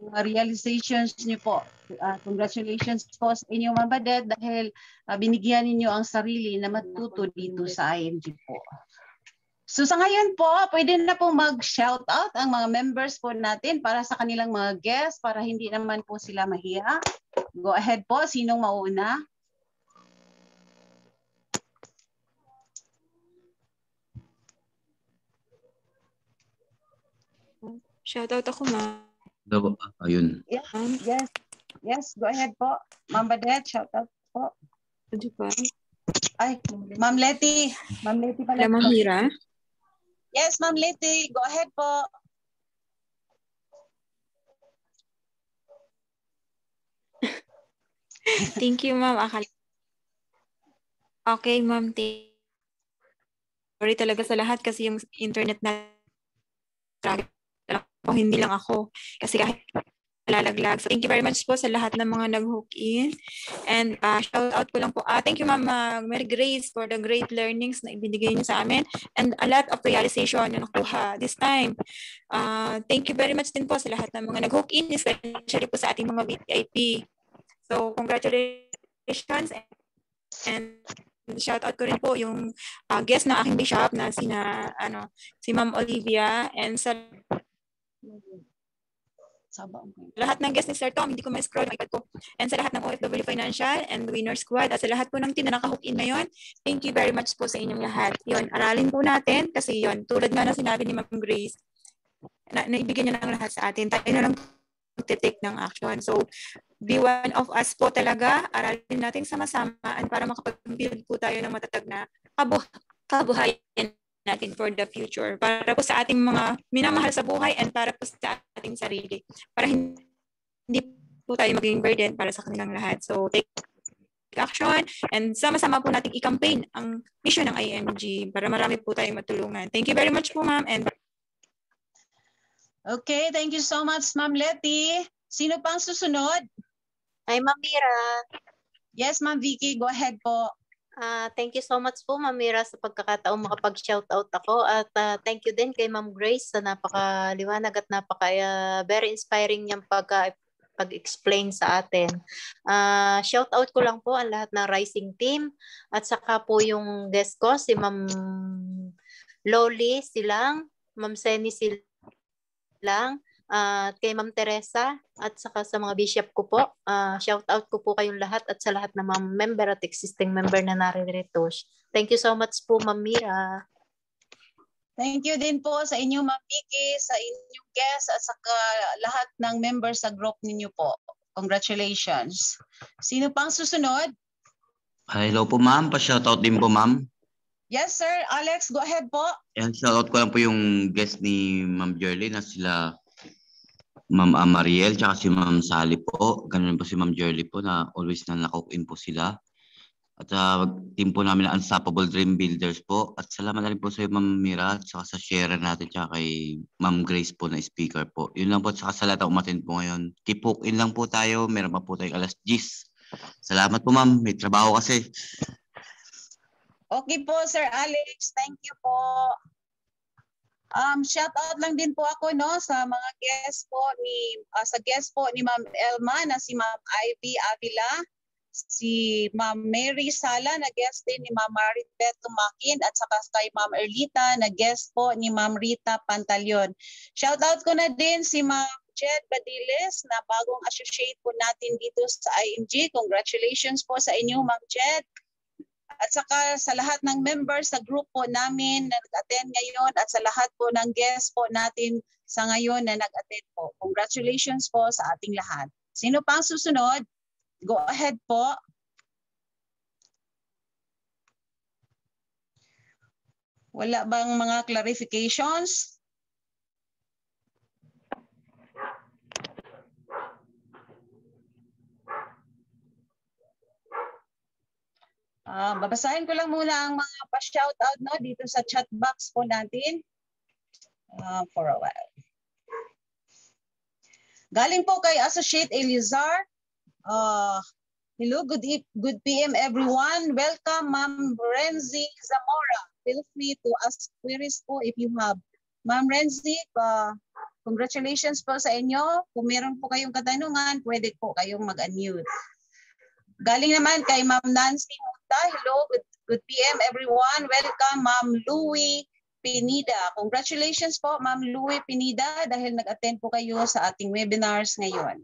Mga realizations niyo po. Uh, congratulations po sa inyong mabadet dahil uh, binigyan ninyo ang sarili na matuto dito sa IMG po. So sa ngayon po, pwede na po mag-shout out ang mga members po natin para sa kanilang mga guests para hindi naman po sila mahiya. Go ahead po, sinong mauna? Shoutout ako, ma'am. Daw, ayun. Yes, yes. Yes, go ahead po. Ma'am Badet, shoutout po. Pwede ano pa. Ay, Ma'am Leti. Ma'am Leti pala. Ma'am Hira. Yes, Ma'am Leti. Go ahead po. Thank you, ma'am. Akala... Okay, ma'am. Sorry talaga sa lahat kasi yung internet na o hindi lang ako. Kasi kahit lalaglag. So, thank you very much po sa lahat ng mga nag-hook in. And uh, ah, shout out ko lang po. Uh, thank you, Ma'am uh, Mary Grace, for the great learnings na ibinigay niyo sa amin. And a lot of realization na nakuha this time. Uh, thank you very much din po sa lahat ng mga nag-hook in, especially po sa ating mga VIP. So, congratulations and, and shout out ko rin po yung uh, guest ng aking bishop na sina ano si Ma'am Olivia and sa Saba, okay. Lahat ng guest ni Sir Tom, hindi ko ma-scroll my ko. And sa lahat ng OFW Financial and Winner Squad, at sa lahat po ng team na nakahook in ngayon, thank you very much po sa inyong lahat. Yun, aralin po natin kasi yun, tulad nga na sinabi ni Ma'am Grace, na, naibigyan niya ng lahat sa atin. Tayo na lang magte-take ng action. So, be one of us po talaga. Aralin natin sama sama para makapag-build po tayo ng matatag na kabuh kabuhayan natin for the future. Para po sa ating mga minamahal sa buhay and para po sa ating sarili. Para hindi po tayo maging burden para sa kanilang lahat. So take action and sama-sama po natin i-campaign ang mission ng IMG para marami po tayong matulungan. Thank you very much po ma'am and Okay, thank you so much ma'am Letty. Sino pang susunod? Ay ma'am Mira. Yes ma'am Vicky, go ahead po. Uh, thank you so much po, Ma'am Mira, sa pagkakataong makapag-shoutout ako. At uh, thank you din kay Ma'am Grace sa napakaliwanag at napaka uh, very inspiring niyang pag, pag-explain sa atin. Uh, shoutout ko lang po ang lahat ng Rising Team at saka po yung guest ko, si Ma'am Loli Silang, Ma'am Seni Silang, at uh, kay Ma'am Teresa at saka sa mga bishop ko po. Uh, ah, shout out ko po kayong lahat at sa lahat ng mga member at existing member na naririto. Thank you so much po Ma'am Mira. Thank you din po sa inyo Ma'am Vicky, sa inyong guests at saka lahat ng members sa group ninyo po. Congratulations. Sino pang susunod? Ah, hello po ma'am, pa-shout out din po ma'am. Yes sir, Alex, go ahead po. Yan, shout out ko lang po yung guest ni Ma'am Jerly na sila Ma'am Amariel, tsaka si Ma'am Sally po. Ganun po si Ma'am Jerly po na always na nakook po sila. At uh, team po namin na Unstoppable Dream Builders po. At salamat na rin po sa iyo, Ma'am Mira, at sa share natin, tsaka kay Ma'am Grace po na speaker po. Yun lang po, at saka sa lahat umatin po ngayon. Keep in lang po tayo. Meron pa po tayong alas 10. Salamat po, Ma'am. May trabaho kasi. Okay po, Sir Alex. Thank you po. Um, shout out lang din po ako no sa mga guest po ni uh, sa guest po ni Ma'am Elma na si Ma'am Ivy Avila, si Ma'am Mary Sala na guest din ni Ma'am Maribeth Tumakin at saka kay Ma'am Erlita na guest po ni Ma'am Rita Pantalion. Shout out ko na din si Ma'am Jed Badiles na bagong associate po natin dito sa IMG. Congratulations po sa inyo Ma'am Jed at saka sa lahat ng members sa group po namin na nag-attend ngayon at sa lahat po ng guests po natin sa ngayon na nag-attend po. Congratulations po sa ating lahat. Sino pang susunod? Go ahead po. Wala bang mga clarifications? Uh, babasahin ko lang muna ang mga pa-shoutout no, dito sa chat box po natin uh, for a while. Galing po kay Associate Elizar. Uh, hello, good, e-, good PM everyone. Welcome, Ma'am Renzi Zamora. Feel free to ask queries po if you have. Ma'am Renzi, uh, congratulations po sa inyo. Kung meron po kayong katanungan, pwede po kayong mag-unmute. Galing naman kay Ma'am Nancy Magda. Hello, good, good PM everyone. Welcome, Ma'am Louie Pinida. Congratulations po, Ma'am Louie Pinida, dahil nag-attend po kayo sa ating webinars ngayon.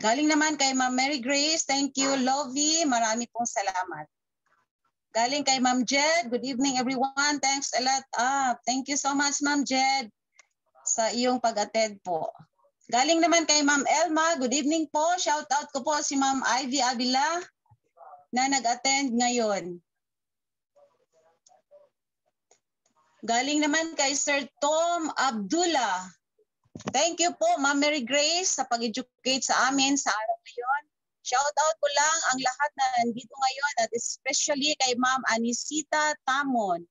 Galing naman kay Ma'am Mary Grace. Thank you, Lovey. Marami pong salamat. Galing kay Ma'am Jed. Good evening, everyone. Thanks a lot. Ah, thank you so much, Ma'am Jed, sa iyong pag-attend po. Galing naman kay Ma'am Elma. Good evening po. Shout out ko po si Ma'am Ivy Avila na nag-attend ngayon. Galing naman kay Sir Tom Abdullah. Thank you po Ma'am Mary Grace sa pag-educate sa amin sa araw ngayon. Shout out ko lang ang lahat na nandito ngayon at especially kay Ma'am Anisita Tamon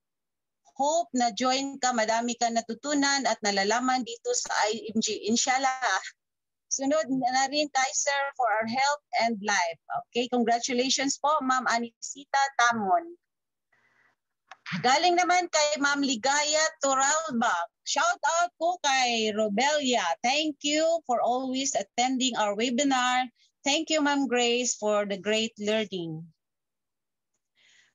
hope na join ka, madami ka natutunan at nalalaman dito sa IMG. Inshallah, sunod na rin tayo, sir, for our health and life. Okay, congratulations po, Ma'am Anisita Tamon. Galing naman kay Ma'am Ligaya Turalba. Shout out po kay Robelia. Thank you for always attending our webinar. Thank you, Ma'am Grace, for the great learning.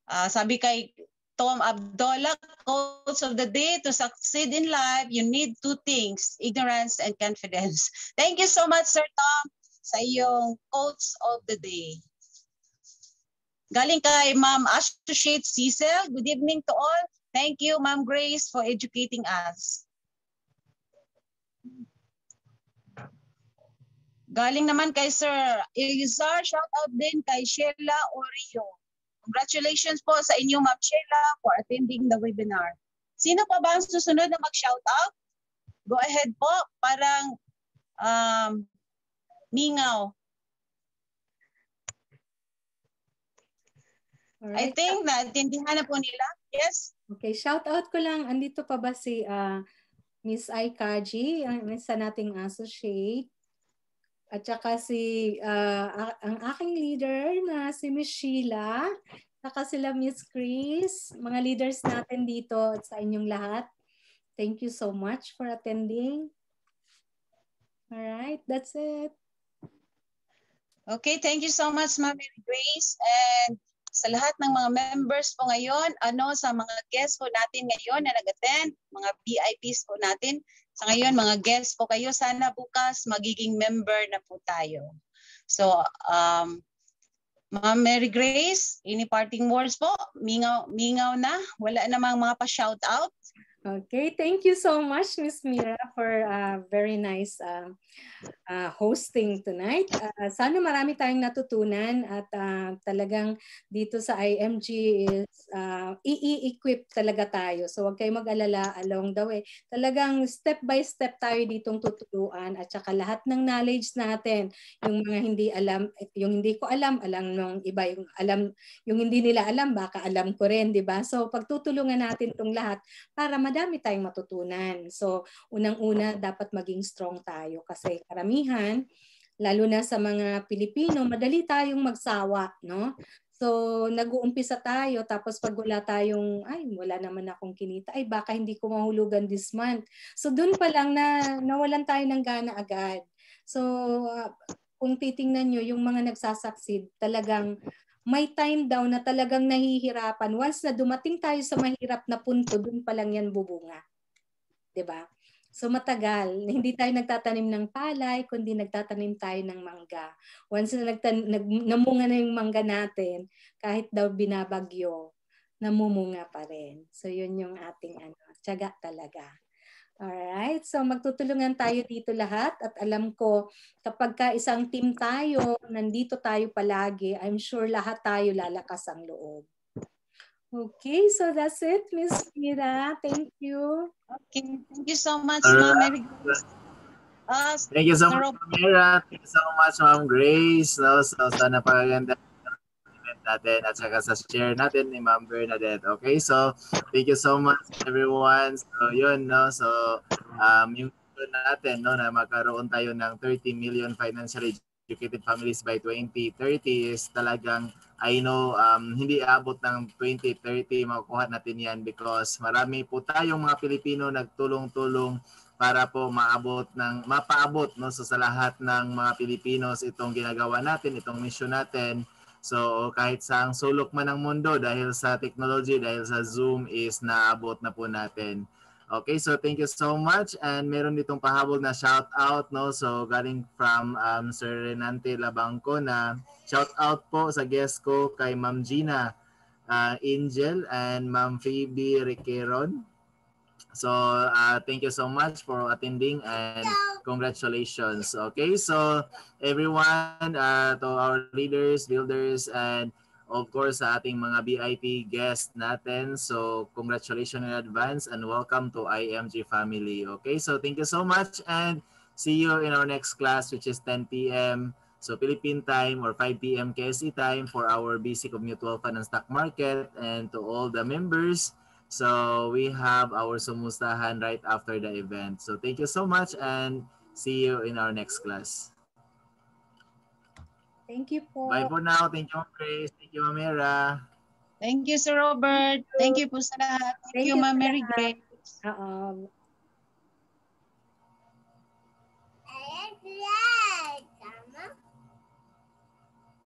Uh, sabi kay Tom Abdullah quotes of the day to succeed in life, you need two things, ignorance and confidence. Thank you so much, Sir Tom, sa iyong quotes of the day. Galing kay Ma'am Associate Cecil. Good evening to all. Thank you, Ma'am Grace, for educating us. Galing naman kay Sir Elizar. Shout out din kay Sheila Oreo. Congratulations po sa inyo, Ma'am Sheila, for attending the webinar. Sino pa ba ang susunod na mag-shoutout? Go ahead po, parang um, Mingaw. Right. I think naintindihan na po nila. Yes? Okay, shout out ko lang. Andito pa ba si uh, Miss Aikaji, ang ah, isa nating associate. At saka si, uh, ang aking leader na si Miss Sheila, saka sila Miss Chris, mga leaders natin dito at sa inyong lahat. Thank you so much for attending. All right, that's it. Okay, thank you so much, Ma'am Grace. And sa lahat ng mga members po ngayon, ano sa mga guests po natin ngayon na nag-attend, mga VIPs po natin, sa ngayon, mga guests po kayo, sana bukas magiging member na po tayo. So, um, Ma'am Mary Grace, any parting words po? Mingaw, mingaw na? Wala namang mga pa-shout out? Okay, thank you so much, Miss Mira, for a uh, very nice uh, uh, hosting tonight. Uh, sana marami tayong natutunan at uh, talagang dito sa IMG is uh, i-equip talaga tayo. So huwag kayong mag-alala along the way. Talagang step by step tayo ditong tuturuan at saka lahat ng knowledge natin, yung mga hindi alam, yung hindi ko alam, alam ng iba, yung alam, yung hindi nila alam, baka alam ko rin, di ba? So pagtutulungan natin tong lahat para madami tayong matutunan. So, unang-una, dapat maging strong tayo kasi karamihan, lalo na sa mga Pilipino, madali tayong magsawa, no? So, nag-uumpisa tayo tapos pag wala tayong, ay, wala naman akong kinita, ay, baka hindi ko mahulugan this month. So, dun pa lang na nawalan tayo ng gana agad. So, uh, kung titingnan nyo, yung mga nagsasucceed, talagang may time daw na talagang nahihirapan. Once na dumating tayo sa mahirap na punto, dun pa lang yan bubunga. ba? Diba? So matagal, hindi tayo nagtatanim ng palay, kundi nagtatanim tayo ng mangga. Once na nagtan- nag- namunga na yung mangga natin, kahit daw binabagyo, namumunga pa rin. So yun yung ating ano, tiyaga talaga. Alright, so magtutulungan tayo dito lahat at alam ko kapag ka isang team tayo, nandito tayo palagi, I'm sure lahat tayo lalakas ang loob. Okay, so that's it, Miss Mira. Thank you. Okay, thank you so much, uh, Ma'am. Uh, thank you so much, Mira. Thank you so much, Ma'am Grace. No, so sana pagaganda natin at saka sa share natin ni Ma'am Bernadette. Okay, so thank you so much everyone. So yun, no? So um, yung natin no na magkaroon tayo ng 30 million financially educated families by 2030 is talagang I know um, hindi abot ng 2030 makukuha natin yan because marami po tayong mga Pilipino nagtulong-tulong para po maabot ng mapaabot no so sa lahat ng mga Pilipinos itong ginagawa natin itong mission natin So kahit sa ang sulok man ng mundo dahil sa technology, dahil sa Zoom is naabot na po natin. Okay, so thank you so much and meron ditong pahabol na shout out no. So galing from um, Sir Renante Labangco na shout out po sa guest ko kay Ma'am Gina uh, Angel and Ma'am Phoebe Requeron So, uh, thank you so much for attending and congratulations. Okay, so everyone, uh, to our leaders, builders, and of course sa ating mga VIP guests natin. So, congratulations in advance and welcome to IMG family. Okay, so thank you so much and see you in our next class which is 10 p.m. So Philippine time or 5 p.m. KST e time for our basic of mutual finance stock market and to all the members. So we have our sumustahan right after the event. So thank you so much and see you in our next class. Thank you po. Bye for now. Thank you, Grace. Thank you, Mamera. Thank you, Sir Robert. Thank you, Thank you Thank, Thank you, Ma'am Mary Grace. Uh -oh.